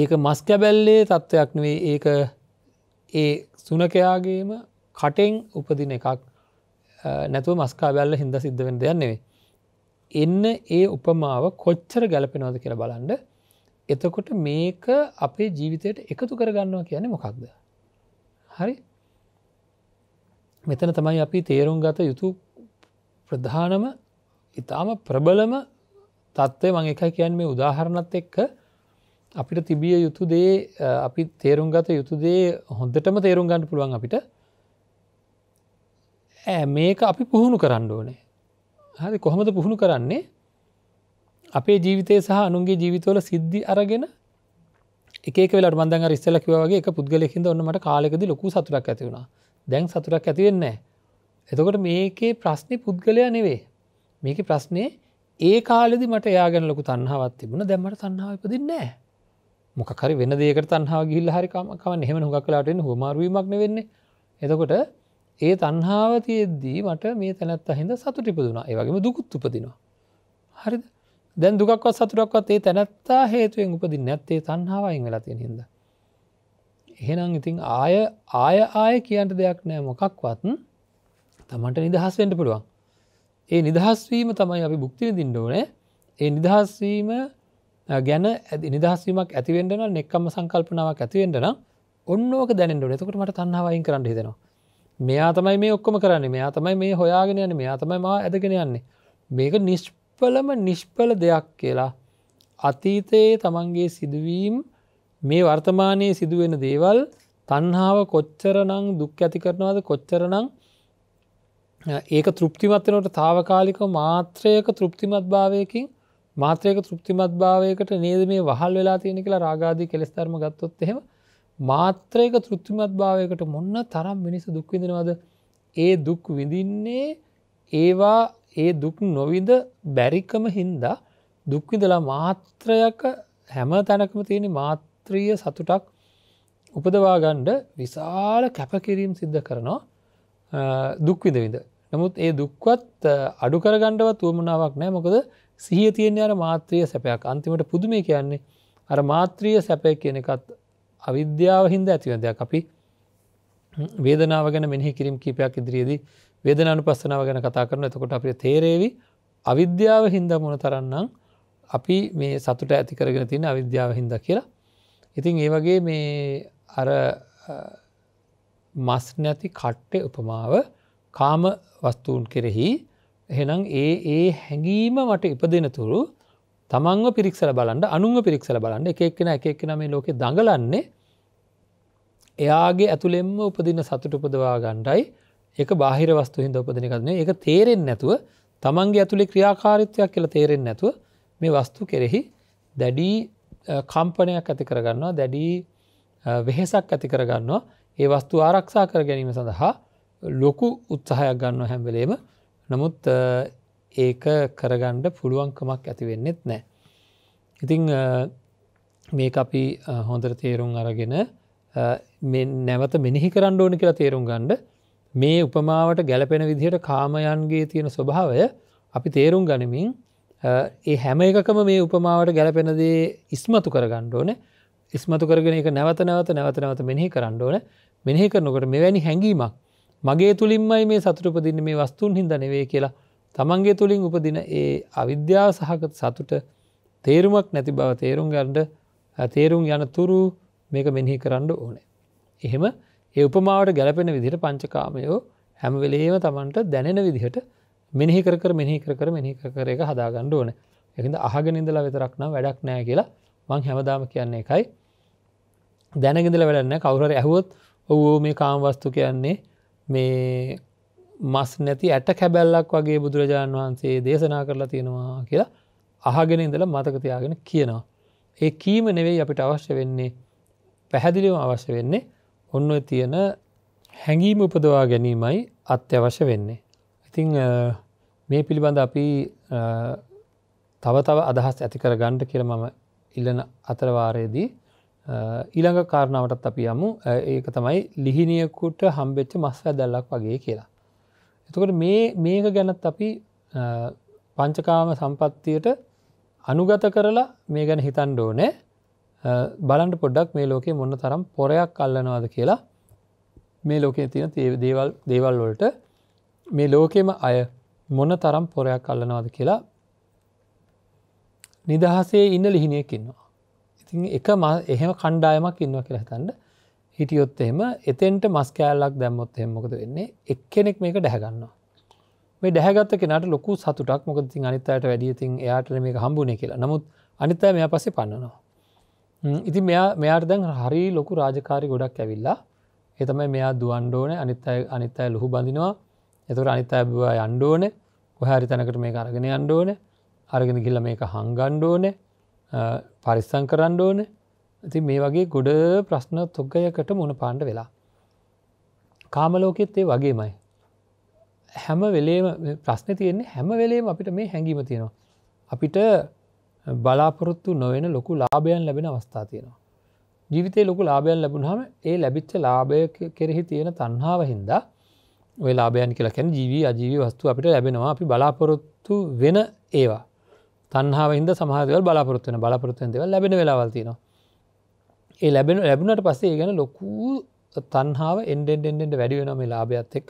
ඒක මස් කැබැල්ලේ තත්ත්වයක් නේ ඒක ඒ සුනකයාගේම කටෙන් උපදින එකක් නැතුව මස්කාවැල්ල හිද සිද්ධවෙන් දෙයන්නෙවේ. එන්න ඒ උපමාව කොච්චර ගැලපෙනවාද කියලා බලන්ඩ එතකොට මේක අපේ ජීවිතයට එකතු කරගන්නවා කියන මොකක්ද. හරි මෙතන තමයි අපි තේරුම් ගත යුතු ප්‍රධානම ඉතාම ප්‍රබලම තත්ත්වය මං එකයි කියන් මේ උදාහරණත් එක්ක අපිට තිබිය යුතු දේ අපි තේරුම් ගත යුතු දේ හොඳටම තේරුම් ගන්න පුළුවන් අපිට මේක අපි පුහුණු කරන්න ඕනේ හරි කොහොමද පුහුණු කරන්නේ අපේ ජීවිතය සහ අනුන්ගේ ජීවිතවල සිද්ධි අරගෙන එකක වෙලට බඳන් රිස්සල කිවගේ එක පුද්ගලෙකින්ද ඔන්නමට කාලෙකද ලොකු සතුරක් ඇතිවුණා දැන් සතුරක් ඇතිවෙන්නේ එතකොට මේකේ ප්‍රශ්නය පුද්ගලයා නෙවේ මේක ප්‍රශ්නය ඒ කාලෙදි මට යාගෙන ලොකු තන්හාවත් තිබුණ දැමට තන්නාව ඉපදින්නේ නෑ මොකරි වෙන දේකට තන්හා ගිල්ල හරිකාමකම හෙම හොක්ලාටෙන් හොමරුවීමක්න වෙන්නේ එතකොට ඒ තන්හාව තියද්දී මට මේ තැනත් අහිද සතුටිපදුනා ඒවගේම දුකුත් උපදිනවා හරි දැන් දුකක්වත් සතුරක්වත් ඒ තැනැත්තා හේතුවෙන් උපදි නැත්තේ තන්හාවයින් වෙලා තියෙන හිද එහෙනම් ඉතින් ආය ආය ආය කියන්ට දෙයක් නෑ මොකක්වත් තමන්ට නිදහස් වෙන්ට පුළුවන් ඒ නිදහස්වීම තමයි අපි බුක්තිර දින්න ඕනේ ඒ නිදහස්වීම ගැන ඇති නිදහස්වීමක් ඇතිවෙන්ටන නෙක්කම සංකල්පනාවක් ඇතිවෙන්ටන ඔන්නෝක දැනෙන්ට නතකට මට තන්නවයින් කරන්න හිදෙනවා. මෙයා තමයි මේ ඔක්කොම කරන්න මෙයා තමයි මේ හොයාගෙන යන්න මෙයා තමයි මා ඇදගෙන යන්නේ. මේක නිෂ්පලම නිෂ්පල දෙයක් කියලා අතීතයේ තමන්ගේ සිදුවීම් මේ වර්තමානයේ සිදුවෙන දේවල් තන්හාාව කොච්චරනං දුක් ඇති කරනවාද කොච්චරනං ඒක තෘප්තිමත්වනට තාවකාලික මාත්‍රයක තෘප්තිමත් භාවයකින් මාත්‍රයක තෘප්තිමත් භාවයකට නේද මේ වහල් වෙලා තියෙන කියලා රාගාදී කෙස්ධර්ම ගත්තොත් එහෙම මාත්‍රයක තෘප්තිමත් භාවයකට මොන්න තරම් මිනිස දුක්විඳෙනවද ඒ දුක් විඳින්නේ ඒවා ඒ දුක් නොවිද බැරිකම හින්දා දුක්විදලා මාත්‍රයක හැම තැනකම තියෙන මාත්‍රීය සතුටක් උපදවාගණ්ඩ විශාල කැපකිරීම් සිද්ධ කරනවා දුක්විදවිද. නමුත් ඒ දුක්වත් අඩු කරගණ්ඩවත් වුවමනාවක් නෑ මොකද සිහිය තියන්නේ අර මාත්‍රිය සැපයක් අන්තිමට පුදුමේ කියන්නේ අර මාත්‍රිය සැපය කියන එකත් අවිද්‍යාව හින්ද ඇතිවන දෙයක් අපි වේදනාව ගැන මෙහි කිරම් කීපයක් ඉදිරියේදී වේදන අනුපස්සනාව ගැන කතා කරන එතකොට අපේ තේරේවි අවිද්‍යාව හින්ද මොන තරන්නම් අපි මේ සතුට ඇති කරගෙන තින අවිද්‍යාව හින්ද කියලා ඉතින් ඒ වගේ මේ අර මස් නැති කට්ටේ උපමාව කාම වස්තුූන් කෙරෙහි හෙනම් ඒ ඒ හැඟීම මට ඉපදෙන තුරු තමන්ව පිරික්සල බලන්න අනුව පිරික්සල බලන්න එකක්ෙන එකක්ෙන මේ ලෝක දඟලන්නේ එයාගේ ඇතුළෙම උපදින සතුට උපදවා ගණ්ඩයි එක බාහිර වස්තු හින්ද උපදින කරන්නේ එක තේරෙන් නැතුව තමන්ගේ ඇතුළි ක්‍රියාකාරිත්වයක් කියලා තේරෙන් නැතුව මේ වස්තු කෙරෙහි දැඩී කම්පනයක් ඇති කරගන්නවා දැඩී වෙහෙසක් ඇති කරගන්නවා ඒ වස්තු ආරක්ෂා කර ගැනීම සඳහා ලොකු උත්සාහයක් ගන්න හැම්බලේම නමුත් ඒක කරගණ්ඩ පුළුවන්කමක් ඇතිවෙන්නෙත් නෑ. ඉතිං මේ අපි හොඳර තේරුම් අරගෙන නැවත මෙිනිහි කරන්න ඕනි කියලා තේරුම් ගණ්ඩ මේ උපමාවට ගැලපෙන විදිහට කාමයන්ගේ තියෙන ස්වභාවය අපි තේරුම් ගනිමින් ඒ හැම එකකම මේ උපමාවට ගැලපෙනදේ ඉස්මතු කරගණ්ඩ ඕන ඉස්මතු කරගෙන එක නැවත නැවත නැවත නැවත මෙහි කරන්න ඕන මෙහි කරනකට මෙවැනි හැඟීමක් මගේ තුළින්මයි මේ සතුරපදින්න මේ වස්තුන් හිද නෙවේ කියලා තමන්ගේ තුළින් උපදින ඒ අවිද්‍යාව සහගත සතුට තේරුමක් නැති බව තේරුම් ගන්ඩ තේරුම් යන තුරු මේක මෙහි කරන්න ඕනේ. එහෙම ඒ උපමාවට ගැලපෙන විදිහට පංචකාමයෝ හැමවෙලේම තමන්ට දැනෙන විදිහට මෙනිහි කර මෙහි කර මෙහි කර එක හදාගණ්ඩ ඕන එකද අහගෙනින්දලා විතරක්න වැඩක් නෑ කියලා මං හැමදාම කියන්නේ එකයි දැනගෙදල වැඩන්න කවුර ඇහුවොත් ඔවෝ මේ කාම්වස්තු කියන්නේ මේ මස් නැති ඇට කැබැල්ලක් වගේ බුදුරජාණන් වහන්සේ දේශනා කරලා තියෙනවා කියලා අහගෙන ඉඳලා මතකතියාගෙන කියනවා. ඒ කීම නෙවෙයි අපිට අවශ්‍ය වෙන්නේ පැහැදිලිව අවශ්‍ය වෙන්නේ ඔන්න තියෙන හැඟීම උපදවා ගැනීමයි අත්‍යවශ්‍ය වෙන්නේ. ඉතිං මේ පිළිබඳ අපි තව තව අදහස් ඇතිකර ගණ්ඩ කියර මම ඉල්ලන අතරවාරයේදී ඊළඟ කාරණාවටත් අපි යමු ඒක තමයි ලිහිනියකුට හම්බෙච්ච මස් ඇදැල්ලක් වගේ කියලා. එතකොට මේක ගැනත් අපි පංචකාම සම්පත්තියට අනුගත කරලා මේ ගැන හිතන් ඩෝනෑ බලන්ට පොඩ්ඩක් මේ ලෝකේ මොන්න තරම් පොරයක් අල්ලනවාද කියලා මේ ලෝකේ තියෙන දේවල් දේවල් වලට මේ ලෝකෙම අය මොන තරම් පොරයක් අල්ලනවාද කියලා නිදහසේ ඉන්න ලිහිනියකින්නවා. ති එක එහෙම කණ්ඩායමක් ඉන්නව කියලා හිතන්ඩ හිටියොත් එහෙම එතෙන්ට මස් කෑල්ලක් දැම්මොත් හෙමොකද වෙන්නේ එක්කෙනෙක් මේක ඩැහගන්නවා මේ ඩැහගත්ත කෙනට ලොකු සතුටක් මොකති අනිතයට වැඩියතින් එයාට මේ හම්බුණේ කියලා නමුත් අනිතය මෙයා පසේ පන්නනවා ඉති මෙයා මෙයාට දැන් හරි ලොකු රාජකාරි ගොඩක් ඇවිල්ලා එතම මෙයා දුවන්ඩෝන අනිත්තය අනිත්තය ලොහු බඳිනවා එතුර අනිත්තය බවා අන්්ඩෝන හරි තැනකට මේ අරගෙන අන්්ඩෝන අරගෙන ගිල්ල මේක හංගන්්ඩෝනේ පරිස්සං කරන්න ඕන ඇති මේ වගේ ගොඩ ප්‍රශ්න තොක්ගයකට මුණ පාණ්ඩ වෙලා. කාමලෝකෙත් ඒ වගේමයි. හැම වෙලේම ප්‍රශ්න තියෙන්නේ හැම වෙලේම අපිට මේ හැඟීම තියෙනවා. අපිට බලාපොරොත්තු නොවෙන ලොකු ලාභයන් ලැබෙන අවස්ථා තියෙනවා. ජීවිතය ලොකු ලාභයන් ලැබුණහම ඒ ලැබිච්ච ලාභය කෙරෙහි තියෙන තන්හාාව හින්දා ඔය ලාභයන් කියලකැන ජීවී අජීවී වස්තු අපිට ලැබෙනවා අපි බලාපොරොත්තු වෙන ඒවා. තන්හාාවහිද සමහදවල් බලාපොරත්වන බලාපොරත්තන්දව ලැබෙන වෙලාවල්තිනවා ඒ ලැබෙන ලැබුණට පස්සේ ගැන ලොකූ තන්හාාව එන්ඩෙන්ඩෙන්ඩෙන්ට වැඩිවෙන මේ ලාභයක්ත් එක්ක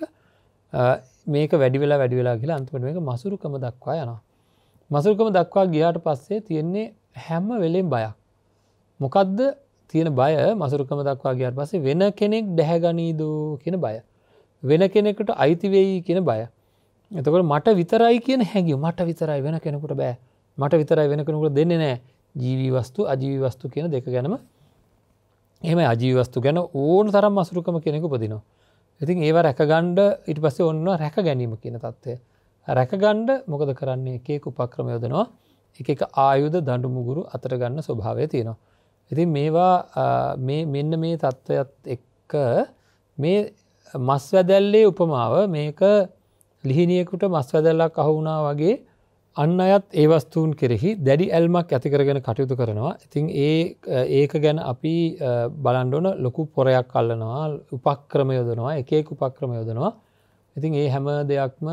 මේක වැඩිවෙලා වැඩිවෙලා කියලා අන්තිමට මේක මසුරුකම දක්වා යනවා මසුරුකම දක්වා ගියාට පස්සේ තියෙන්නේ හැම්ම වෙලෙන් බයක් මොකදද තියෙන බය මසුරුකම දක්වා ගියාට පස්සේ වෙන කෙනෙක් ඩැහැගනීද කියන බය වෙන කෙනෙකුට අයිතිවෙයි කියන බය එතකට මට විතරයි කියන හැඟි මට විතරයි වෙන කෙනෙකුට බෑ මට විතරයි වෙන කෙනකුට දෙන්නේ නෑ ජීවී වස්තු අජීවී වස්තු කියන දෙක ගැනම එම අජීවස්තු ගැන ඕන තරම් අසුරුකම කෙනෙකු පදිනවා. ඉතින් ඒවා රැකගණ්ඩ ඉට පස්සේ ඔන්න රැක ගැනීම කියන තත්ත්වය. රැකගණ්ඩ මොකද කරන්නේ එකෙක් උපක්‍රමයෝදනවා එක ආයුධ දඩුමුගුරු අතරගන්න ස්වභාවය තියෙනවා. ඉතින් මේවා මෙන්න මේ තත්ත්වයත් එක්ක මේ මස්වැදැල්ලේ උපමාව මේක ලිහිනියකුට මස්වැදැල්ලක් අහුුණා වගේ අන්න අයත් ඒ වස්තුූන් කෙරෙහි දැඩි ඇල්මක් ඇතිකරගෙන කටයුතු කරනවා ඉතින් ඒ ඒක ගැන අපි බලන්ඩෝන ලොකු පොරයක් කල්ලනවා උපක්‍රම යොදනවා එකෙක් උපක්‍රම යොදනවා ඉතින් ඒ හැම දෙයක්ම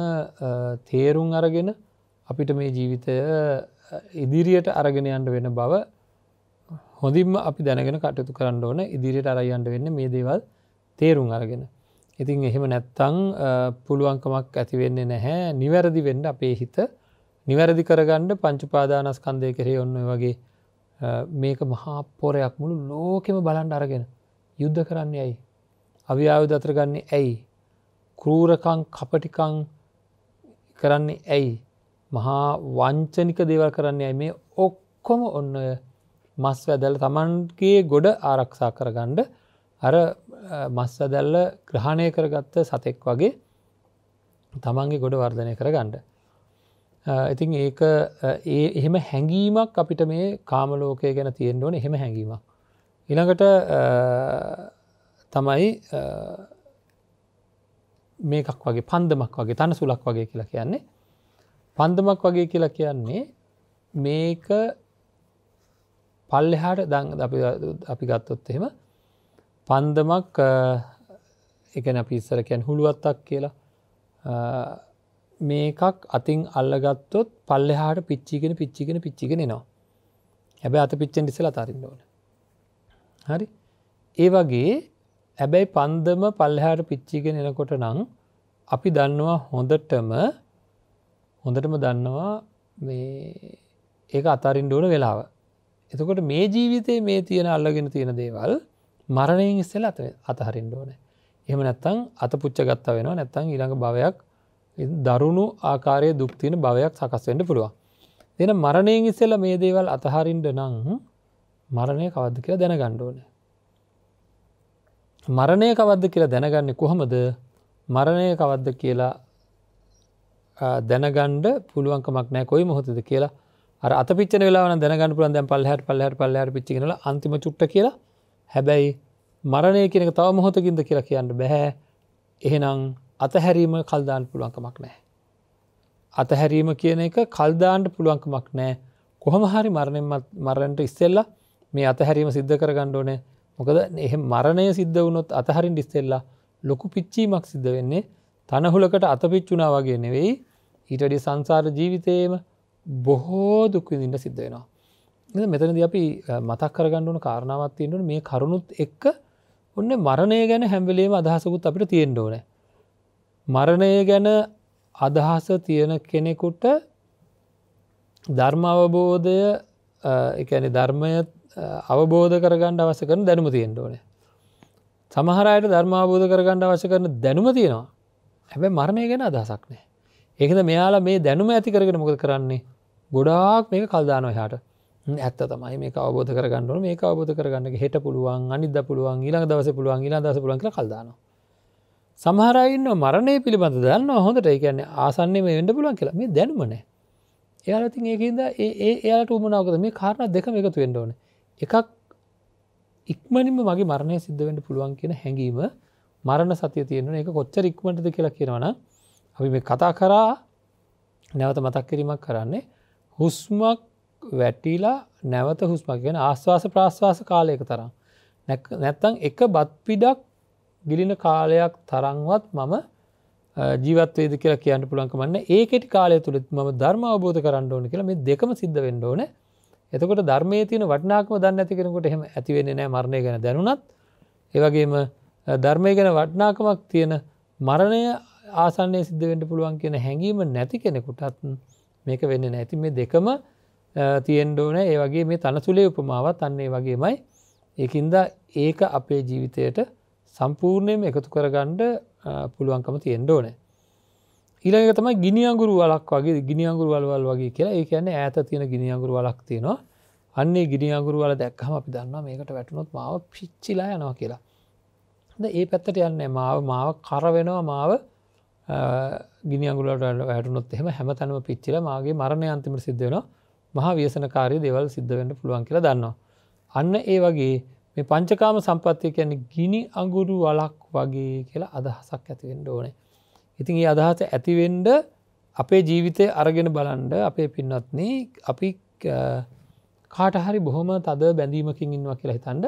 තේරුම් අරගෙන අපිට මේ ජීවිතය ඉදිරියට අරගෙන යන්ට වෙන බව හොඳින්ම අපි දැනගෙන කටයුතු කරන්න ඕන ඉදිරියට අරයන්ට වෙන්න මේ දේවල් තේරුම් අරගෙන ඉතින් එහෙම නැත්තං පුළුවන්කමක් ඇතිවෙන්නේ නැහැ නිවැරදි වෙන්ඩ අපේ හිත නිවැරදි කරගණ්ඩ පංචුපාදානස්කන්දය කෙරේ ඔන්න වගේ මේක මහා පොරයක් මුළු ලෝකෙම බලන්ඩ අරගෙන යුද්ධ කරන්න ඇයි. අවි්‍යාවද අතරගන්නේ ඇයි. කරූරකං කපටිකං කරන්නේ ඇයි. මහා වංචනික දේවල් කරන්න ඇයි මේ ඔක්කොම ඔන්න මස් වැදැල තමන්ගේ ගොඩ ආරක්ෂා කරගණ්ඩ අර මස්වදැල්ල ග්‍රහණය කරගත්ත සතෙක් වගේ තමන්ගේ ගොඩ වර්ධනය කරගණ්ඩ ඉතින් uh, ඒක uh, ඒ එහෙම හැඟීමක් අපිට මේ කාමලෝකය ගැන තියෙන්ඩෝන එහෙම හැඟීම. ඉළඟට uh, තමයි මේකක් වගේ පන්දමක් වගේ තන සුලක් වගේ කියලා කියන්නේ. පන්දමක් වගේ කියලා කියන්නේ මේක පල්ලෙහාට දං අපි ගත්තොත් එහෙම පන්දමක් එක අපිස්සර කියැන් හුළුවත්තක් කියලා මේකක් අතින් අල්ලගත්තොත් පල්ලෙහාට පිච්චිගෙන පිච්චිගෙන පිච්චිගෙන නවා. හැබැ අත පිච්චෙන් ඉසල අතාරන්න ඕන. හරි ඒ වගේ හැබැයි පන්දම පල්ලහාට පිච්චිගෙන එනකොට නං අපි දන්නවා හොඳටම හොඳටම දන්නවා ඒක අතරින් ඩෝන වෙලාව. එතකොට මේ ජීවිතයේ මේ තියෙන අල්ලගෙන තියෙන දේවල් මරණයෙන් ඉස්සෙල් අතහරින් ඩෝන. එහම නැත්තං අත පුච්ච ගත්ත වෙනවා නැත්තං ඉළඟ භවයක් දරුණු ආකාරය දුක්තින භවයක් සකස්වෙන්ට පුළුවන්. දෙන මරණයෙන් ඉස්සෙල මේ දේවල් අතහරින්ට නං මරණය කවද්ද කියලා දැන ගණ්ඩෝන. මරණය කවද්ද කියලා දැනගන්න කොහොමද මරණය කවද්ද කියලා දැනගණ්ඩ පුළුවන්කමක් නෑ කොයි මොහොතද කියලා අත පිච වෙලා දැනගන්න පුළන් දැ පල්හට පල්හට පල්ලහට පිචිල අන්තිම චුට්ට කියලා හැබැයි මරණය කෙනෙක තව මොහොතකින්ද කියලා කියන්න බැහැ එහෙනම් අතහැරීම කල්දාන්න පුළුවන්කමක් නෑ. අතහැරීම කියන එක කල්දාන්ට පුළුවන්කමක් නෑ කොහොම හරි මරණය මරණට ඉස්සෙල්ලා මේ අතහැරීම සිද්ධ කර ගණ්ඩෝන මොකද එහ මරණය සිද්ධ වුණොත් අතහරින් ඉස්සෙල්ලා ලොකු පිච්චීමක් සිද්ධ වෙන්නේ තනහුලකට අතපිච්චුනා වගේ නෙවෙයි ඊටඩි සංසාර ජීවිතයේම බොහෝ දුක්විදිට සිද්ධ වෙනවා. මෙතනද අපි මතක් කරගණ්ඩුවන කාරණාවත්තියෙන්ට මේ කරුණුත් එක්ක ඔන්න මරණය ගැන හැම්වලේම අදහසකුත් අපිට තියෙන්ඩෝනෑ මරණය ගැන අදහස තියෙන කෙනෙකුට ධර්ම අවබෝධය එකන ධර්මය අවබෝධ කරගණ්ඩ අවස කරන දැනුම තියෙන් ඕන. සමහරයට ධර්ම අවබෝධ කරගණ්ඩ අවශ කරන දැනුම තියෙනවා හැබැ මරණය ගැන අදහසක් නෑ. ඒකද මෙයාලා මේ දැනුම ඇති කරගෙන මොකද කරන්නේ ගොඩාක් මේක කල්දානො හට ඇත්ත තමයි මේ අවබෝධ කරගන්නන මේ අවබෝධ කරගන්න හෙට පුළුවන් අනිද පුළුවන් ඊළඟ දවස පුළුවන් ඉලා දස පුළුවන් කල්දානවා සමහරයින්න මරණය පිළිබඳ දන්න හොඳට ඒකන්න ආසන්නේ මේ වෙන්ඩ පුලන් කියලා මේ දැනුමනෑ එයාලතින් ඒකද ඒ එයාට උමනාවකද මේ කාරණ දෙකම එකතු වෙන්ඩ ඕන එකක් ඉක්මනිම මගේ මරණය සිද්ධ වෙන්ඩ පුළුවන් කියන හැඟීම මරණ සතිය තියෙන එක කොච්චර ඉක්මටද කියලා කියනවන අපි මේ කතා කරා නැවත මතක් කිරීමක් කරන්නේ හුස්මක් වැටිලා නැවත හුස්මක් ගැන ආශවාස ප්‍රශ්වාස කාලයක තරම් නැත්තං එක බත් පිඩක් ගිලින කාලයක් තරංවත් මම ජීවත්වේද කියලා කියන්න පුළන්කමන්න ඒකෙට කාලය තුළත් ම ධර්ම අවබෝධ කරන්න ඕන කියලා මේ දෙකම සිද්ධ වෙන්න ඕන එතකොට ධර්මය තියන වටනාකම දන්න ඇති කෙනකොට එහෙම ඇතිවෙන්නේ නෑ මරණය ගැන දැනුනත් ඒවගේම ධර්මය ගැන වටනාකමක් තියෙන මරණය ආසන්නය සිද්ධවෙන්ට පුළුවන් කියන හැඟීම නැති කෙනෙකුටත් මේක වෙන්න නැති මේ දෙකම තියෙන්ඩෝන ඒවගේ මේ තනසුලේ උපමාවත් අන්නේ වගේමයි ඒකින්ද ඒක අපේ ජීවිතයට සම්පූර්ණයම එකතු කරගණ්ඩ පුළුවන්කම තියෙන්ඩ ඕනෑ. ඊළඟ තමයි ගිනිියගුරු වලක් වගේ ගිනිියගුරු වල්වල් වගේ කියලා ඒ කියන්නේ ඇත තියෙන ගිනිියගුරු වලක් තියෙනවා අන්නේ ගිනිියගුරු වල දැක්හම අපි දන්න මේකට වැටනොත් මාව පිච්චිලා යනවා කියලා. ද ඒ පැත්තට යන්න මාව මාව කරවෙනවා මාව ගිනිියගුලට වැටනොත් එෙම හැම තැනම පිච්චිල මගේ මරණය අන්තිම සිද්ධ වෙන මහා වියසනකාරය දෙවල් සිද්ධවෙන්ට පුළුවන් කියලා දන්නවා. අන්න ඒ වගේ මේ පංචකාම සම්පත්තිය කියන්නේ ගිනි අගුරු වලක් වගේ කියලා අදහසක් ඇතිවෙන්ඩ ඕනේ. ඉතින් ඒ අදහස ඇතිවෙන්ඩ අපේ ජීවිතය අරගෙන බලන්ඩ අපේ පින්නත්න අපි කාටහරි බොහොම තද බැඳීමකින් ඉන්නවා කියලා හිතන්ඩ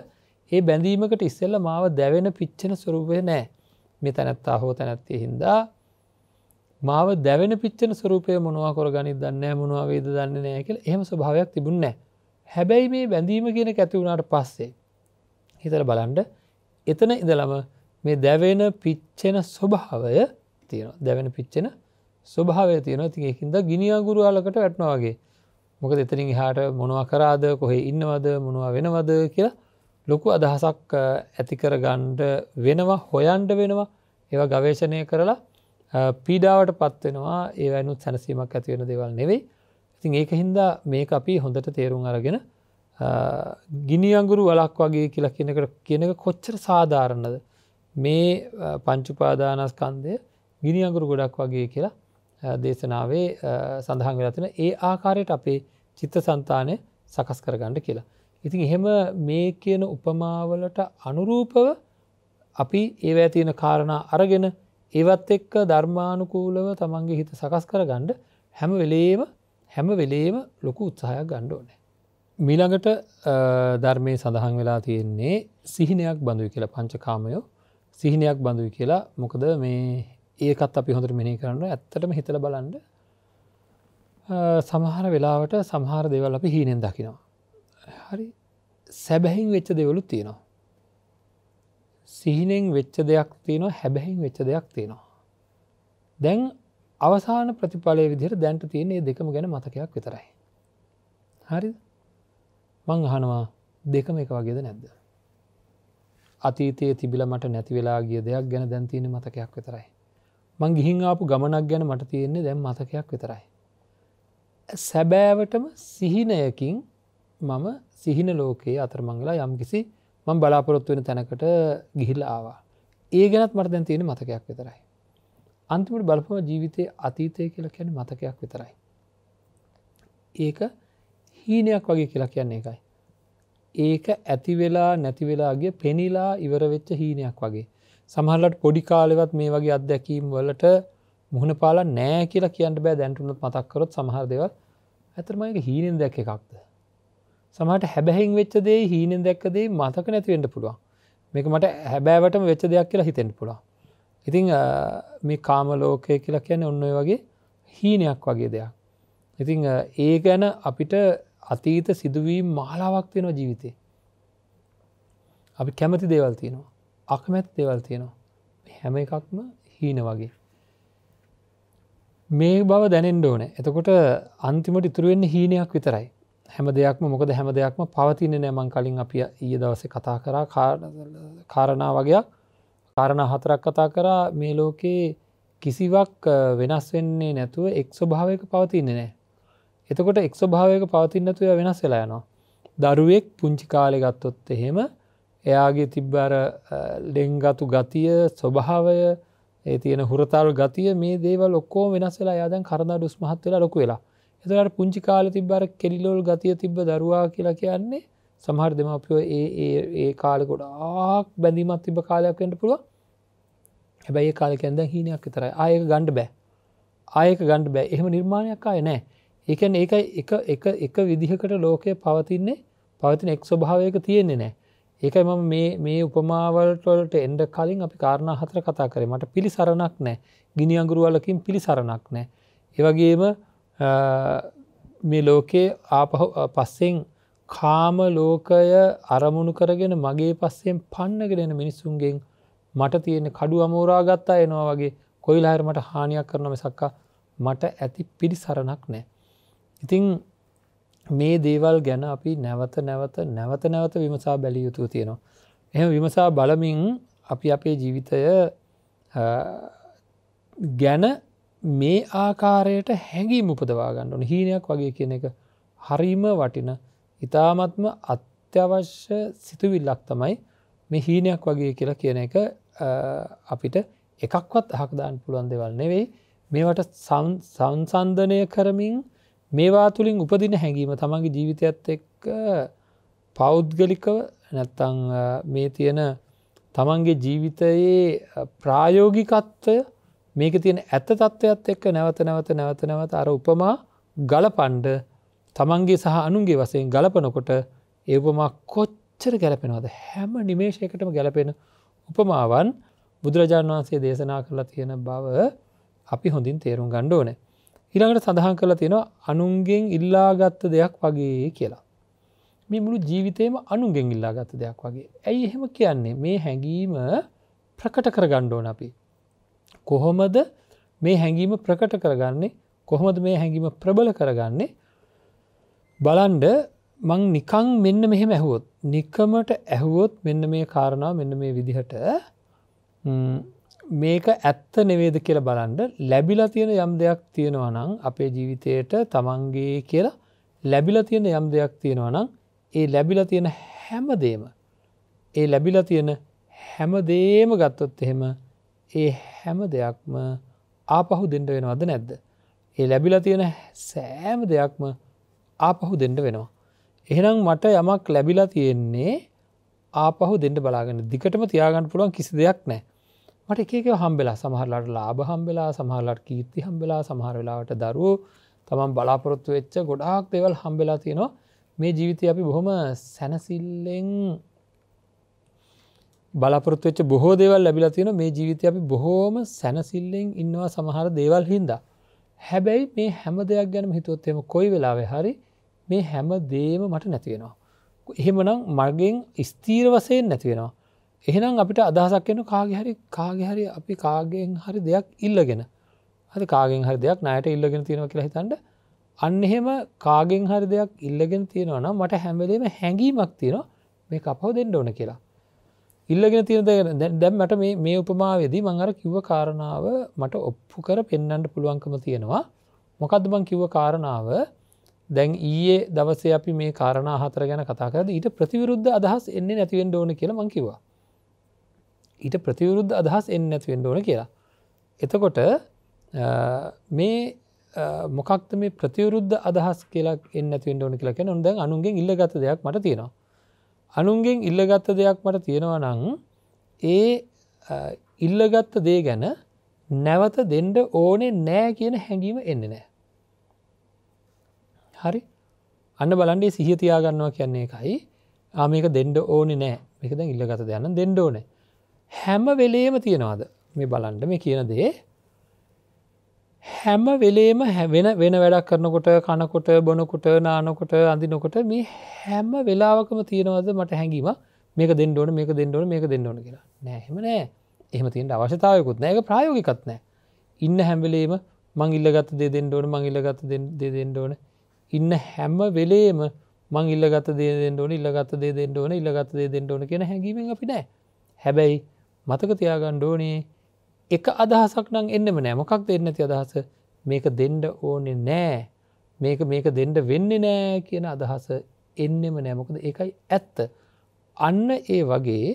ඒ බැඳීමකට ඉස්සෙල්ල මාව දැවෙන පිච්චන ස්වරූපය නෑ මේ තැනැත්තා හෝ තැනැත්තේ හින්දා මාව දැවෙන පිච්චන ස්වරූපය මොනවා කොර ගනි දන්න මොනවාවේද දන්න නෑකල එහම ස්වභාවයක් තිබුන්නෑ හැබැයි මේ බැඳීම කියෙන ඇතිවුණට පස්සේ හිතර බලන්ඩ එතන ඉදලම මේ දැවෙන පිච්චෙන ස්වභාවය තියෙන දැවෙන පිච්චෙන ස්වභාවය තියෙන තියකින්ද ගිනිියගුරු අලකට වැටනවාගේ මොක දෙතරින් හාට මොනවා කරාද කොහෙ ඉන්නවද මොනවා වෙනවද කියලා ලොකු අදහසක් ඇතිකර ගණ්ඩ වෙනවා හොයන්ඩ වෙනවා ඒවා ගවේශණය කරලා පීඩාවට පත්වෙනවා ඒවැනුත් සැනසීමක් ඇතිවෙන දෙවල් නෙවෙයි ඉතින් ඒක හින්දා මේ අපි හොඳට තේරුම් අරගෙන ගිනි අඟුරු වලක් වගේ කියලා කියනකට කියනක කොච්චර සාධාරණද මේ පංචුපාදානස්කන්දය ගිනි අඟුරු ගොඩක් වගේ කියලා දේශනාවේ සඳහන් වෙලතින ඒ ආකාරයට අපේ චිත්ත සන්තානය සකස් කරගණ්ඩ කියලා. ඉතින් එහෙම මේ කියන උපමාවලට අනුරූපව අපි ඒ ඇතියෙන කාරණා අරගෙන ඒවත් එක්ක ධර්මානුකූලව තමන්ගේ හිත සකස් කර ගණ්ඩ හැම වෙලේම හැම වෙලේම ලොකු උත්සාහයක් ගණ්ඩෝනෑ. මීළඟට ධර්මය සඳහන් වෙලා තියෙන්නේ සිහිනයක් බඳුයි කියලා පංචකාමයෝ සිහිනයක් බඳුයි කියලා මොකද මේ ඒකත් අපි හොඳට මෙනි කරන්න ඇත්තටම හිතල බලන්ඩ සමහර වෙලාවට සමහර දෙවල් අපි හීනෙන් දකිනවා. හරි සැබැහින් වෙච්ච දෙවලුත් තියෙනවා. සිහිනෙන් වෙච්ච දෙයක් තියෙනවා හැබැහින් වෙච්ච දෙයක් තියෙනවා. දැන් අවසාන ප්‍රතිඵලය විදිර දැන්ට තියන්නේ දෙකම ගැන මතකයක් විතරයි. හරිද? මං අහනවා දෙකම එක වගේද නැද්ද. අතීතයේ තිබිල මට නැතිවෙලාගේ දෙයක් ගැන දැන්තියෙන මතකයක් විතරයි. මං ගිහින් ආපු ගමනක් ගැන මට තියෙන්නේ දැම් මතකයක් විතරයි. සැබෑවටම සිහිනයකින් මම සිහින ලෝකයේ අතරමංගලා යම්කිසි මං බලාපොරොත්තු වෙන තැනකට ගිහිල් ආවා. ඒ ගැනත් මට දැන් තියෙන මතකයක් විතරයි. අන්තිමට බලපම ජීවිතය අතීතය කියලා කැන මතකයක් විතරයි. ඒක හීනයක් වගේ කියලා කියන්නේ එකයි. ඒක ඇතිවෙලා නැතිවෙලාගේ පෙනිලා ඉවරවෙච්ච හීනයක් වගේ. සමහල්ලට පොඩි කාලෙවත් මේ වගේ අත්දැකීම් වලට මුහුණ පාලා නෑ කියලා කියන්න බෑ දැන්ටුනත් මතක්කරොත් සමහරදව ඇතරමයික හීනෙන් දැක් එකක්ද. සමට හැබැහින් වෙච්ච දේ හීනෙන් දැක්කදේ මතක නැතිවෙන්න පුළුවන් මේක මට හැබෑවටම වෙච්ච දෙයක් කියලා හිතෙන්ට පුළා ඉතිං මේ කාමලෝකය කියලා කියන්නේ ඔන්න වගේ හීනයක් වගේ දෙයක් ඉතිං ඒ ගැන අපිට අතීත සිදුවීම් මාලාවක් තියෙනවා ජීවිතේ. අපි කැමති දේවල් තියෙනවා අකමැත් දේවල් තියෙනවා හැම එකක්ම හීන වගේ. මේ බව දැනෙන් ඕන එතකොට අන්තිමට ඉතුරුවෙන්න හීනයක් විතරයි හැම දෙයක්ම මොකද හැම දෙයක්ම පවතින නෑමන් කලින් අපි ඊය දවස කතා කරා කාරණා වගේයක් කාරණ හතරක් කතා කරා මේ ලෝකයේ කිසිවක් වෙනස් වෙන්නේ නැතුව එක් ස්වභාවයක පවතින්නේ නෑ එතකොට එක්ස්වභාවයක පවතින්නතුය වෙනස් වෙලා යනවා. දරුවෙක් පුංචි කාලෙ ගත්තොත් එහෙම එයාගේ තිබ්බර ලෙංගතු ගතිය ස්වභාවය ඒ තියෙන හුරතාල් ගතිය මේ දේවල් ඔක්කෝ වෙනස් වෙලා යදන් කරදා ඩුස්මහත් වෙලා ලොකු වෙලා එතට පුංචි කාල තිබ්බර කෙලිලෝල් ගතිය තිබ්බ දරවා කියලා කියන්නේ සමහර දෙමපියෝ ඒ ඒ කාලකොට ආක් බැඳීමත් තිබ කාලයක් වෙන්ට පුළුව හැබැයි කාලකැන්ද හීනයක් විතරයි ආයක ගණ්ඩ බෑ ආයක ගණ්ඩ බෑ එහෙම නිර්මාණයක් අය නෑ එකන් ඒක එක එක එක විදිහකට ලෝකය පවතින්නේ පවතින එක් ස්වභාවයක තියෙන්නේ නෑ ඒකයි මම මේ මේ උපමාවල්ටොලට එන්ඩ කලින් අපි කාරණ හතර කතා කරේ මට පිළිසරණක් නෑ ගිනි අඟුරුවලකින් පිළිසරණක් නෑ ඒවගේම මේ ලෝකයේ ආපහු පස්සෙන් කාම ලෝකය අරමුණු කරගෙන මගේ පස්සෙන් පන්නගෙනෙන මිනිස්සුන්ගෙන් මට තියෙන කඩු අමෝරාගත්තා එනවා වගේ කොයිලාහරමට හානියක් කරනම සක්කා මට ඇති පිරිසරණක් නෑ ඉතිං මේ දේවල් ගැන අපි නැවත නැවත නැවත නැවත විමසා බැලිය යුතු තියෙනවා. එහම විමසා බලමින් අපි අපේ ජීවිතය ගැන මේ ආකාරයට හැඟී මුපදවාගන්න ඕන හීනයක් වගේ කියන එක හරිම වටින ඉතාමත්ම අත්‍යවශ්‍ය සිතුවිල්ලක් තමයි මේ හීනයක් වගේ කියලා කියන එක අපිට එකක්වත් අහකදාන්න පුළුවන් දෙවල් නෙවෙයි මේවට සංසන්ධනය කරමින් මේවා තුළින් උපදින හැඟීම තමන්ගේ ජීවිතයත් එක්ක පෞද්ගලිකව නැත්තං මේ තියෙන තමන්ගේ ජීවිතයේ ප්‍රායෝගිකත්වය මේක තියෙන ඇත්ත තත්ත්වයක්ත් එක්ක නැවත නැවත නැවත නැවත අර උපමා ගලපන්ඩ තමන්ගේ සහ අනුන්ගේ වසයෙන් ගලපනකොට ඒවමා කොච්චර ගැලපෙනවද හැම නිමේශයකටම ගැලපෙන උපමාවන් බුදුරජාණන් වහන්සේ දේශනා කරලා තියෙන බව අපි හොඳින් තේරුම් ගණ්ඩෝනෑ හිළඟට සඳහන් කළ තියෙනවා අනුන්ගෙන් ඉල්ලාගත්ත දෙයක් වගේ කියලා. මේ මුළු ජීවිතයම අනුන්ගෙන් ඉල්ලාගත්ත දෙයක් වගේ. ඇයි එහෙම කියන්නේ මේ හැඟීම ප්‍රකට කර ගණ්ඩෝන අපි. කොහොමද මේ හැඟීම ප්‍රකට කරගන්නේ කොහොමද මේ හැඟීම ප්‍රබල කරගන්නේ බලන්ඩ මං නිකං මෙන්න මෙහෙම ඇහුවොත් නිකමට ඇහුවොත් මෙන්න මේ කාරණාව මෙන්න මේ විදිහට මේක ඇත්ත නෙවේද කියලා බලන්ඩ ලැබිලා තියෙන යම් දෙයක් තියෙනවා නම් අපේ ජීවිතයට තමන්ගේ කියලා ලැබිලා තියෙන යම් දෙයක් තියෙනවා නම් ඒ ලැබිලා තියෙන හැමදේම ඒ ලැබිලා තියෙන හැමදේම ගත්තොත් එහෙම ඒ හැම දෙයක්ම ආපහු දෙෙන්ට වෙනවද නැද්ද ඒ ලැබිලා තියෙන සෑම දෙයක්ම ආපහු දෙෙන්ට වෙනවා එහෙනම් මට යමක් ලැබිලා තියෙන්නේ ආපහු දෙට බලාගෙන දිකටම තියාගන්න පුළුවන් කිසි දෙයක් නෑ මට එකක හම්බෙලා සමහරලට ලාබ හම්බෙලා සමහරලට කීර්ති හම්බෙලා සමහරවෙලාට දරු තමන් බලාපොරොත්තු වෙච්ච ගොඩාක් දෙවල් හම්බෙලා තියෙනවා මේ ජීවිතය අපි බොහොම සැනසිල්ලෙන් බලාපොරත්තුවච්ච බොහෝ දෙවල් ලැබිලා තියෙන මේ ජීවිතය අපි බොහෝම සැනසිල්ලෙන් ඉන්නවා සමහර දේවල් හින්දා. හැබැයි මේ හැම දෙයක් ගැන හිතුවත්තෙම කොයි වෙලාවෙ හරි මේ හැම දේම මට නැතිවෙනවා. එහෙමනම් මගෙන් ස්තීර වසයෙන් නැතිවෙනවා එහෙනම් අපිට අදහසක් වෙන කාගහරි කාගහරි අපි කාගෙන් හරි දෙයක් ඉල්ලගෙන හද කාගෙන් හරි දෙයක් නයට ඉල්ලගෙන තියෙනව කියලා හිතන්ට අන්න එහෙම කාගෙන් හරි දෙයක් ඉල්ලගෙන තියෙනවන මට හැමලේම හැඟීමක් තියෙනවා මේ කපව දෙන්න ඕන කියලා ඉල්ලගෙන තියෙන දැම් මට මේ උපමාවේදී මං අර කිව්ව කාරණාව මට ඔප්පු කර පෙන්න්නට පුළුවන්කම තියෙනවා මොකද බං කිව්ව කාරණාව දැන් ඊයේ දවසේ අපි මේ කාරණා හතර ගැන කතා කරද ඊට ප්‍රතිවිරුද්ධ අදහස් එන්නේ නැතිවෙන් ඕන කියලා මංකිවා ඊට ප්‍රතිවරුද්ධ අදහස් එන්නත් වෙන්ඩෝන කියලා. එතකොට මේ මොකක්ද මේ ප්‍රතිවරුද්ධ අදහස් කියලා එන්න වෙන්ඩෝන කියලක නොද අනුන්ගෙන් ඉල්ලගත දෙයක් මට තියෙනවා. අනුන්ගෙන් ඉල්ලගත්ත දෙයක් මට තියෙනවා නං ඒ ඉල්ලගත්ත දේ ගැන නැවත දෙන්ඩ ඕනේ නෑ කියන හැඟීම එන්න නෑ. හරි අන්න බලන්ඩේ සිහිතියාගන්නවා කියන්නේ එකයි ආමක දෙන්ඩ ඕනෙ නෑ එකද ඉල්ලගත දෙයන්න දෙන්ඩ ඕනෑ හැම වෙලේම තියෙනවාද මේ බලන්ට මේ කියන දේ හැම වෙලේම හැවෙන වෙන වැඩක් කරනකොට කනකොට බොනකොට නානකොට අඳිනකොට මේ හැම වෙලාවකම තියෙනවද මට හැඟීම මේක දෙන්නඩෝන මේක දෙන්නඩෝන මේක දෙන්නඩෝන කියලා නෑහෙම නෑ එහම තියෙන්ට අවශ්‍යතාවයකුත් නෑක ප්‍රයෝගිකත් නෑ ඉන්න හැම්වෙලේම මං ඉල්ලගත දෙ දෙන්නඩෝන මං ඉල්ලගත දෙදෙන්ඩෝන ඉන්න හැම වෙලේම මං ඉල්ලගත දේදෙන්ඩෝන ඉල්ලගත දෙදෙන්ඩෝන ඉල්ලගත දෙදෙන්ඩෝන කියෙන හැඟීම අපි නෑ හැබැයි මතක තියාගණ්ඩ ඕනේ එක අදහසක් නම් එන්නම නෑමකක් දෙන්න ති අදහස මේක දෙන්ඩ ඕනෙ නෑ මේක මේක දෙන්ඩ වෙන්න නෑ කියන අදහස එන්නෙම නෑමකද එකයි ඇත්ත අන්න ඒ වගේ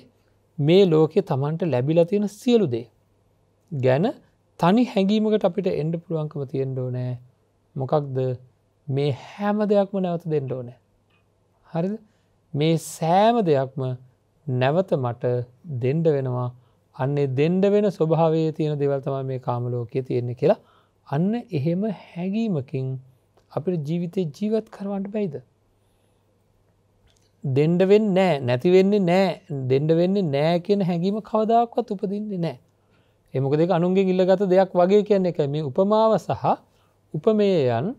මේ ලෝකෙ තමන්ට ලැබිලතියෙන සියලු දේ ගැන තනි හැඟීමකට අපිට එන්ඩ පුළුවන්කම තියෙන්ඩෝ නෑ මොකක්ද මේ හැම දෙයක්ම නැවත දෙන්නඩෝ නෑ හරිද මේ සෑම දෙයක්ම නැවත මට දෙන්ඩ වෙනවා අන්නේ දෙන්ඩ වෙන ස්වභාවේ තියෙන දෙවල්තම මේ කාමලෝකය තියෙන්නේ කියලා අන්න එහෙම හැඟීමකින් අපිට ජීවිතය ජීවත් කරවන්ට බැයිද. දෙන්ඩවෙන් නෑ නැතිවෙන්නේ නෑ දෙන්ඩ වෙන්නේ නෑ කියන හැඟීම කවදක්වත් උපදින්නේ නෑ. එමක දෙක අනුන්ගේ ඉල්ලගත දෙයක් වගේ කියන්නේ එක මේ උපමාව සහ උපමේයන්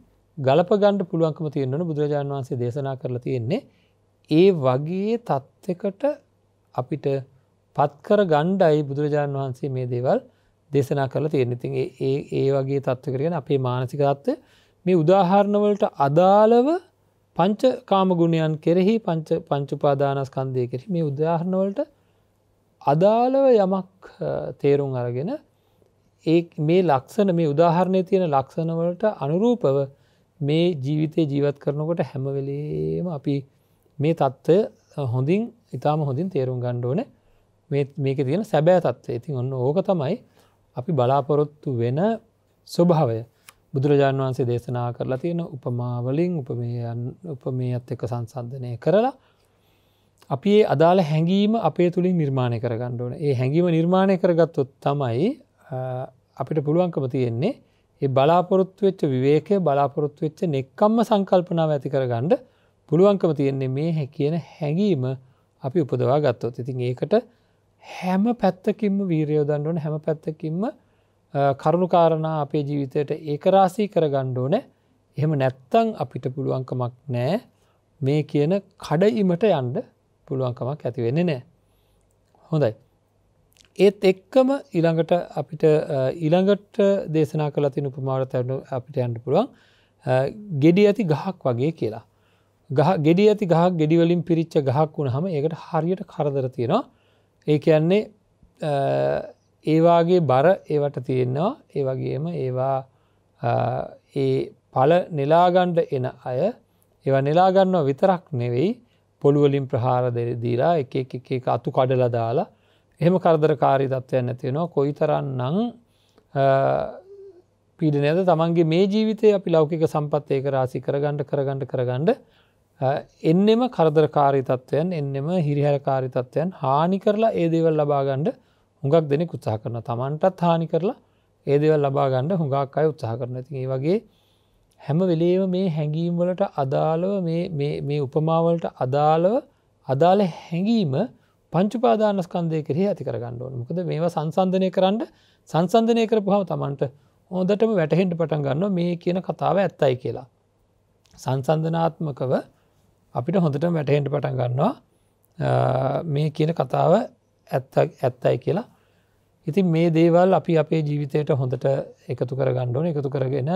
ගලපගණ්ඩ පුළුවන්කම තියෙන්න්නන බුදුරජාණන් වන්සේ දේශනා කරලා තියෙන්නේ ඒ වගේ තත්ත්කට අපිට පත්කර ගණ්ඩයි බුදුරජාණන් වහන්සේ මේ දේවල් දේශනා කරලා තියෙනතින් ඒ ඒ වගේ තත්ත්වකරගෙන අපේ මානසිකත්ව මේ උදාහරණවලට අදාළව පංච කාමගුණයන් කෙරෙහි පංච පංචුපාදානස්කන්දය කෙරෙහි මේ උදාහරණවලට අදාළව යමක් තේරුම් අරගෙන ඒ මේ ලක්ෂණ මේ උදාහරණය තියෙන ලක්ෂණවලට අනුරූපව මේ ජීවිතය ජීවත් කරනකොට හැමවෙලේම අපි මේ තත්ත්ව හොඳින් ඉතාම හොඳින් තේරුම් ගණ්ඩෝන මේක තියෙන සැබෑ තත්වේ ඉතින් ඔන්න ඕක තමයි අපි බලාපොරොත්තු වෙන ස්වභාවය බුදුරජාණන් වහන්සේ දේශනා කරලා තියෙන උපමාවලින් උපමේ අත් එක සංසන්ධනය කරලා අපි ඒ අදාළ හැඟීම අපේ තුළින් නිර්මාණය කර ගණ්ඩෝන ඒ හැඟීම නිර්මාණය කරගත්තොත් තමයි අපිට පුළුවන්කම තියෙන්නේ ඒ බලාපොරොත්තු වෙච්ච විවේකය බලාපොරොත්තු වෙච්ච නෙක්කම්ම සංකල්පනාව ඇති කරගණ්ඩ පුළුවන්කම තියෙන්නේ මේ කියන හැඟීම අපි උපදවා ගත්තොත් ඉතින් ඒකට හැම පැත්තකින්ම වීරයෝදන්ඩුවන හැම පැත්තකින්ම කරුණුකාරණා අපේ ජීවිතයට ඒකරාසී කර ගණ්ඩෝන එහෙම නැත්තං අපිට පුළුවන්කමක් නෑ මේ කියන කඩයිමට යන්ඩ පුළුවන්කමක් ඇතිවෙන්න නෑ. හොඳයි. ඒත් එක්කම ඊළඟට අපිට ඊළඟට දේශනා කලතින උපමාවට තැරනු අපිට යන්න පුළුවන් ගෙඩි ඇති ගහක් වගේ කියලා. ගහ ගෙඩි ඇති ගහ ගෙඩිවලින් පිරිච්ච ගහක් වුණ හම ඒකට හරියට කරදර තියෙනවා ඒ කියන්නේ ඒවාගේ බර ඒවට තියෙන්නවා ඒ වගේම ඒවා ඒ පල නෙලාගණ්ඩ එන අය ඒවා නෙලාගන්නව විතරක් නෙවෙයි පොළුවලින් ප්‍රහාර දෙරදීලා එක එක අතු කඩලා දාලා එහෙම කරදරකාරී තත්ත්වයන් නැතිවෙනවා කොයි තරන් නං පීඩනයද තමන්ගේ මේ ජීවිතය අපි ලෞකික සම්පත්තය කරාසි කරගණ්ඩ කරගණඩ කරගණ්ඩ එන්නෙම කරදරකාරි තත්ත්වයන් එන්නෙම හිරිහැරකාරි තත්වයන් හානි කරලා ඒදේවල් ලබාගණ්ඩ හුඟක් දෙනෙ උත්සාහ කරන තමන්ටත් හානි කරලා ඒදේවල් ලබාගණ්ඩ හුඟක් අය උත්සාහ කරන ති ඒ වගේ හැම වෙලේම මේ හැඟීම්වලට අදාළව මේ උපමාවලට අදාළව අදාළ හැඟීම පංචුපාදානස්කන්දය කරෙහි ඇති කරගන්න ඕන මොකද මේවා සංසන්ධනය කරන්න සංසන්ධනය කරපුහම තමන්ට හොදටම වැටහෙන්ට පටන් ගන්න මේ කියන කතාව ඇත්තයි කියලා. සංසන්ධනාත්මකව අපිට හොඳට වැටහෙන්ට පටන් ගන්නවා මේ කියන කතාව ඇත්තයි කියලා ඉතින් මේ දේවල් අපි අපේ ජීවිතයට හොඳට එකතු කර ගණ්ඩෝන එකතු කරගෙන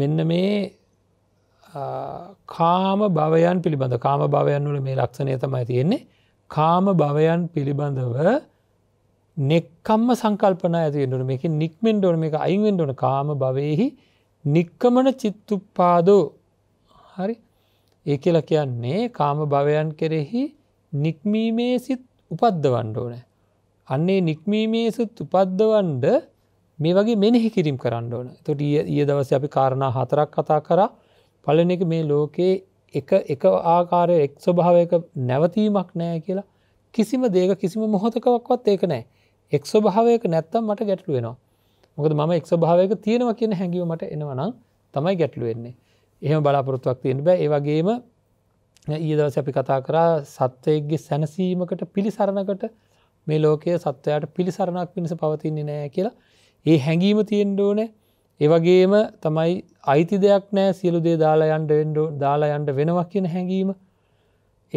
මෙන්න මේ කාම භවයන් පිළිබඳ කාම භවයන් වල මේ ලක්ෂණය තමයි තියෙන්නේ කාම භවයන් පිළිබඳව නෙක්කම්ම සංකල්පන ඇතිෙන්ටන මේක නික්මෙන්ඩෝන මේ අයිවෙන්ඩෝන කාම භවයෙහි නික්කමන චිත්තුපාදෝ හරි ඒ කියල කියන්නේ කාම භවයන් කෙරෙහි නික්මීමේ සිත් උපද්දවන්ඩ ඕනෑ. අන්නේ නික්මීමේ සිත් උපද්දවන්ඩ මේ වගේ මෙනෙහි කිරම් කරන්න ඕන තොට ඒ දවස අපි කාරණා හතරක් කතා කර පලන එක මේ ලෝකයේ එක එක ආකාරය එක් ස්වභාවයක නැවතීමක් නෑ කියලා කිසිම දේක කිසිම මොහොතකවක්වත් ඒක නෑ එක් ස්වභාවයක නැත්තම් මට ගැටලුවෙනවා මොකද මම එක් ස්වභාවයක තියෙනවා කියන හැඟීමට එනවනම් තමයි ගැටලුවෙන්නේ එහෙම බලාපොරොත්තුවක් තියෙන බෑ ඒවගේම ඊදව සැපි කතා කරා සත්වයගේ සැනසීමකට පිළිසරණකට මේ ලෝකය සත්වයට පිළිසරණක් පිණිස පවතින්නේ නෑ කියලා ඒ හැඟීම තියෙන්ඩෝන ඒවගේම තමයි අයිති දෙයක් නෑ සියලු දේ දාලා යන්ඩ එන්ඩෝ දාලා යන්ඩ වෙනවා කියන හැඟීම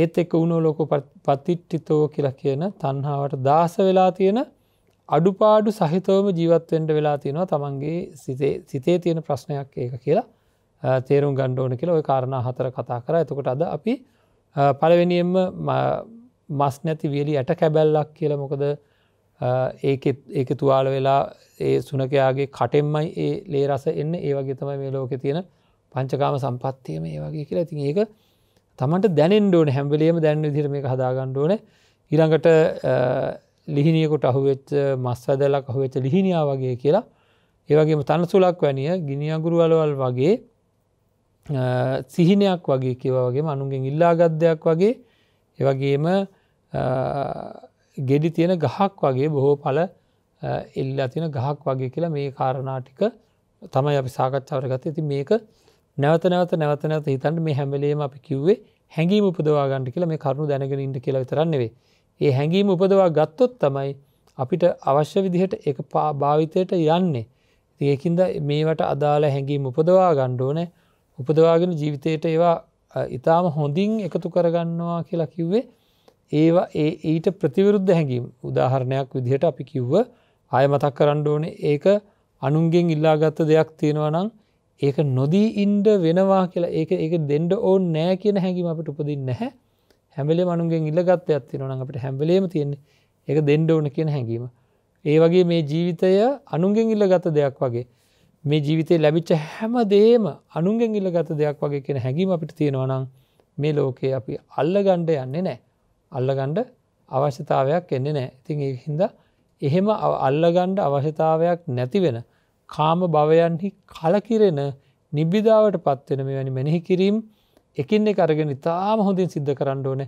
ඒත් එක්ක වුණෝ ලෝක පතිට්ටිතෝ කියලා කියන තන්හාවට දාස වෙලා තියෙන අඩුපාඩු සහිතවම ජීවත්වෙන්ට වෙලා තියෙනවා තමන්ගේ සිතේ තියෙන ප්‍රශ්නයක් ඒක කියලා තේරුම් ගණ්ඩෝන කියලා ඔය කාරණ හතර කතා කර ඇතකොට අද අපි පලවෙනියෙන්ම මස් නැති වියලි ඇට කැබැල්ලක් කියලා මොකද ඒක තුවාල වෙලා ඒ සුනකයාගේ කටෙම්මයි ඒ ලේ රස එන්න ඒවගේ තමයි මේ ලෝක තියෙන පංචකාම සම්පත්තියම ඒ වගේ කියලා ඉතින් ඒක තමට දැනෙන්ඩෝන හැම්බලේම දැන්න විදිර මේ හදාගණ්ඩෝන ඉරඟට ලිහිනියකොට අහුවෙච්ච මස්වදලක් අහුවෙච්ච ලිහිනියා වගේ කියලා ඒවගේම තනසුලක් වැනිය ගිනිියගුරුවලවල් වගේ සිහිනයක් වගේ කියවගේ අනුගෙන් ඉල්ලාගත්දයක් වගේ එවගේම ගෙඩි තියෙන ගහක් වගේ බොහෝ පල එල්ලා තින ගහක් වගේ කියලා මේ කාරණාටික තමයි අපි සාකච්ඡාවර ගත ඇති මේක නැවත නැවත නැවත නැත හිතන්ට මේ හැමලේම අපි කිව්වේ හැඟීම උපදවාගන්ට කියලා මේ කරුණු දැනගෙන ඉට කියලා විතරන්නවේ ඒ හැඟීම උපදවා ගත්තොත් තමයි අපිට අවශ්‍ය විදිහට එක පා භාවිතයට යන්නේ ඒකින්ද මේවට අදාළ හැඟීම උපදවා ගණ්ඩෝනෑ උපදවාගෙන ජීවිතයට ඒවා ඉතාම හොඳින් එකතු කරගන්නවා කියලා කිව්වේ ඒවා ඒ ඊට ප්‍රතිවිරුද්ධ හැඟීම් උදාහරණයක් විදිහට අපි කිව්ව ආය මතක් කරන්න ඕන ඒක අනුන්ගෙන් ඉල්ලාගත්ත දෙයක් තියෙනවා නම් ඒක නොදී ඉන්ඩ වෙනවා කියලා ඒක ඒක දෙන්ඩ ඕන් නෑ කියන හැඟීම අපට උපදින්න නැහැ හැමලේ මනුන්ගෙන් ඉල්ලගත්තයක් තියෙනවන අපට හැම්බලේම තියෙන්නේ ඒක දෙන්ඩ ඕන කියන හැඟීම ඒ වගේ මේ ජීවිතය අනුන්ගෙන් ඉල්ලගත දෙයක් වගේ මේ ජීවිතය ලැබිච්ච හැම දේම අනුන්ගෙන් ඉල්ල ගත දෙයක් වගේ කියෙන හැඟීම අපිට තියෙනවනම් මේ ලෝකයේ අපි අල්ලගණ්ඩ යන්නේ නෑ අල්ලගණ්ඩ අවශ්‍යතාවයක් එන්නේ නෑ ඉතින් ඒ හින්ද එහෙම අල්ලගණ්ඩ අවශ්‍යතාවයක් නැතිවෙන කාම භවයන්හි කලකිරෙන නිබ්බිධාවට පත්වෙන මෙවැනි මෙනෙහි කිරීම් එකින් එක අරගෙන ඉතාම හොඳින් සිද්ධ කරන්න ඕන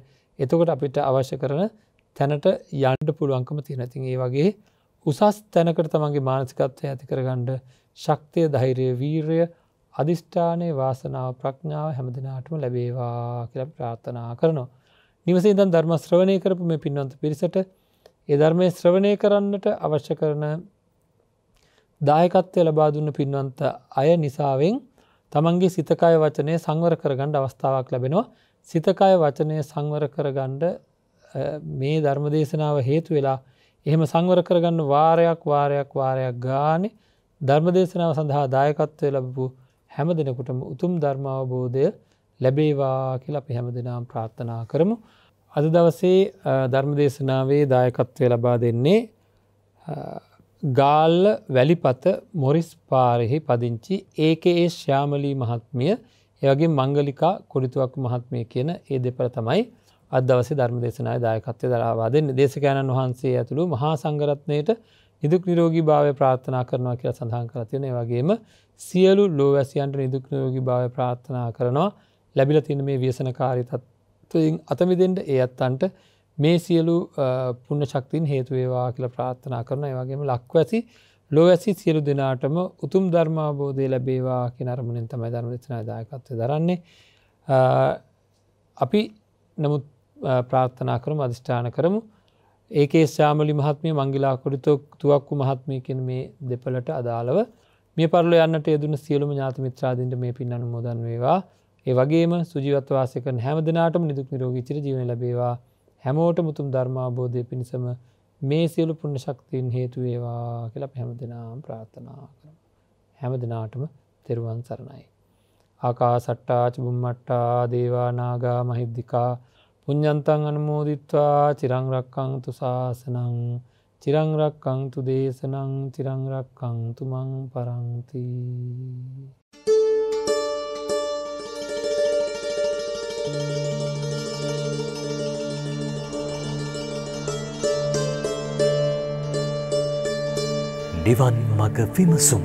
එතකොට අපිට අවශ්‍ය කරන තැනට යන්ට පුළුවන්කම තියෙනතින් ඒ වගේ උසස් තැනකට තමන්ගේ මානසිකත්වය ඇති කරගණ්ඩ ශක්තිය ධෛරය වීරය අධිෂ්ඨානය වාසනාව ප්‍රඥාව හැමදිනාටම ලැබේවා කියල ප්‍රාර්ථනා කරනවා. නිවසේදන් ධර්මශ්‍රවණය කරපු මේ පින්වන්ත පිරිසට ඒ ධර්මය ශ්‍රවණය කරන්නට අවශ්‍ය කරන දායකත්වය ලබා දුන්න පින්වන්ත අය නිසාවෙන් තමන්ගේ සිතකාය වචනය සංවර කරගණ්ඩ අවස්ථාවක් ලැබෙනවා සිතකාය වචනය සංවර කරගණ්ඩ මේ ධර්මදේශනාව හේතු වෙලා එහෙම සංවර කරගන්න වාරයක් වාරයක් වාරයක් ගානේ ධර්මදේශනාව සඳහා දායකත්වය ලැබපු හැම දෙනකුටම උතුම් ධර්මාවබෝධය ලැබේවා කියලා අපි හැම දෙනාම් ප්‍රාර්ථනා කරමු. අද දවසේ ධර්මදේශනාවේ දායකත්වය ලබා දෙන්නේ ගාල්ල වැලිපත මොරිස් පාරෙහි පදිංචි ඒකඒ ශ්‍යාමලී මහත්මිය එවගේ මංගලිකා කොඩිතුවක් මහත්මය කියන ඒ දෙපර තමයි අදවස ධර්ම දේශනාය දායකත්වය දරවා දෙන්න දේශකෑණන් වහන්සේ ඇතුළු මහා සංගරත්නයට නිදුක් නිරෝගී භාවය ප්‍රාර්ථනා කරනවා කියලා සඳහන් කරතියන වගේම සියලු ලෝවැසියන්ට නිදුක් නිරෝගී භාවය ප්‍රාර්ථනා කරනවා ලැබිල තින මේ වියසනකාරි තත්වයින් අතමිදෙන්ට ඒ අත්තන්ට මේ සියලු පුුණ ශක්තින් හේතුවේවා කියලා ප්‍රාර්ථනා කරන ඒවගේම ලක්වඇති ලෝවැසි සියලු දෙනාටම උතුම් ධර්මාබෝධය ලැබේවා කෙනරමුණින් තමයි ධර්ම දෙසනා දායකත්වය දරන්නේ අපි නමුත් ප්‍රාර්ථනා කරම අධිෂ්ඨාන කරමු ඒකේ ශ්‍යාමලි මහත්මය මංගිලා කොරිතොක් තුවක්කු මහත්මයකෙන් මේ දෙපලට අදාළව මේ පරල යන්නට යදුන සියලුම ඥාතමිත්‍රාදීන්ට මේ පින් අනු මෝදන් වේවා ඒ වගේම සුජීවත්වාසක හැම දෙනාටම නිදුක් නිරෝගී චිර ජීවන ලැබේවා හැමෝට මුතුම් ධර්මාබෝධය පිණිසම මේ සියලු පුුණ ශක්තියෙන් හේතුවේවා කියලා හැම දෙනාම් ප්‍රාර්ථනා කරම හැම දෙනාටම තෙරුවන් සරණයි. ආකා සට්ටාච බුම්මට්ටා දේවානාගා මහිද්දිකා පුඤ්ඥන්තන් අනමෝදිත්වා චිරංරක්කංතු ශාසනං චිරංරක්කංතු දේශනං චිරංරක්කංතු මං පරංති. නිවන් මග විමසුම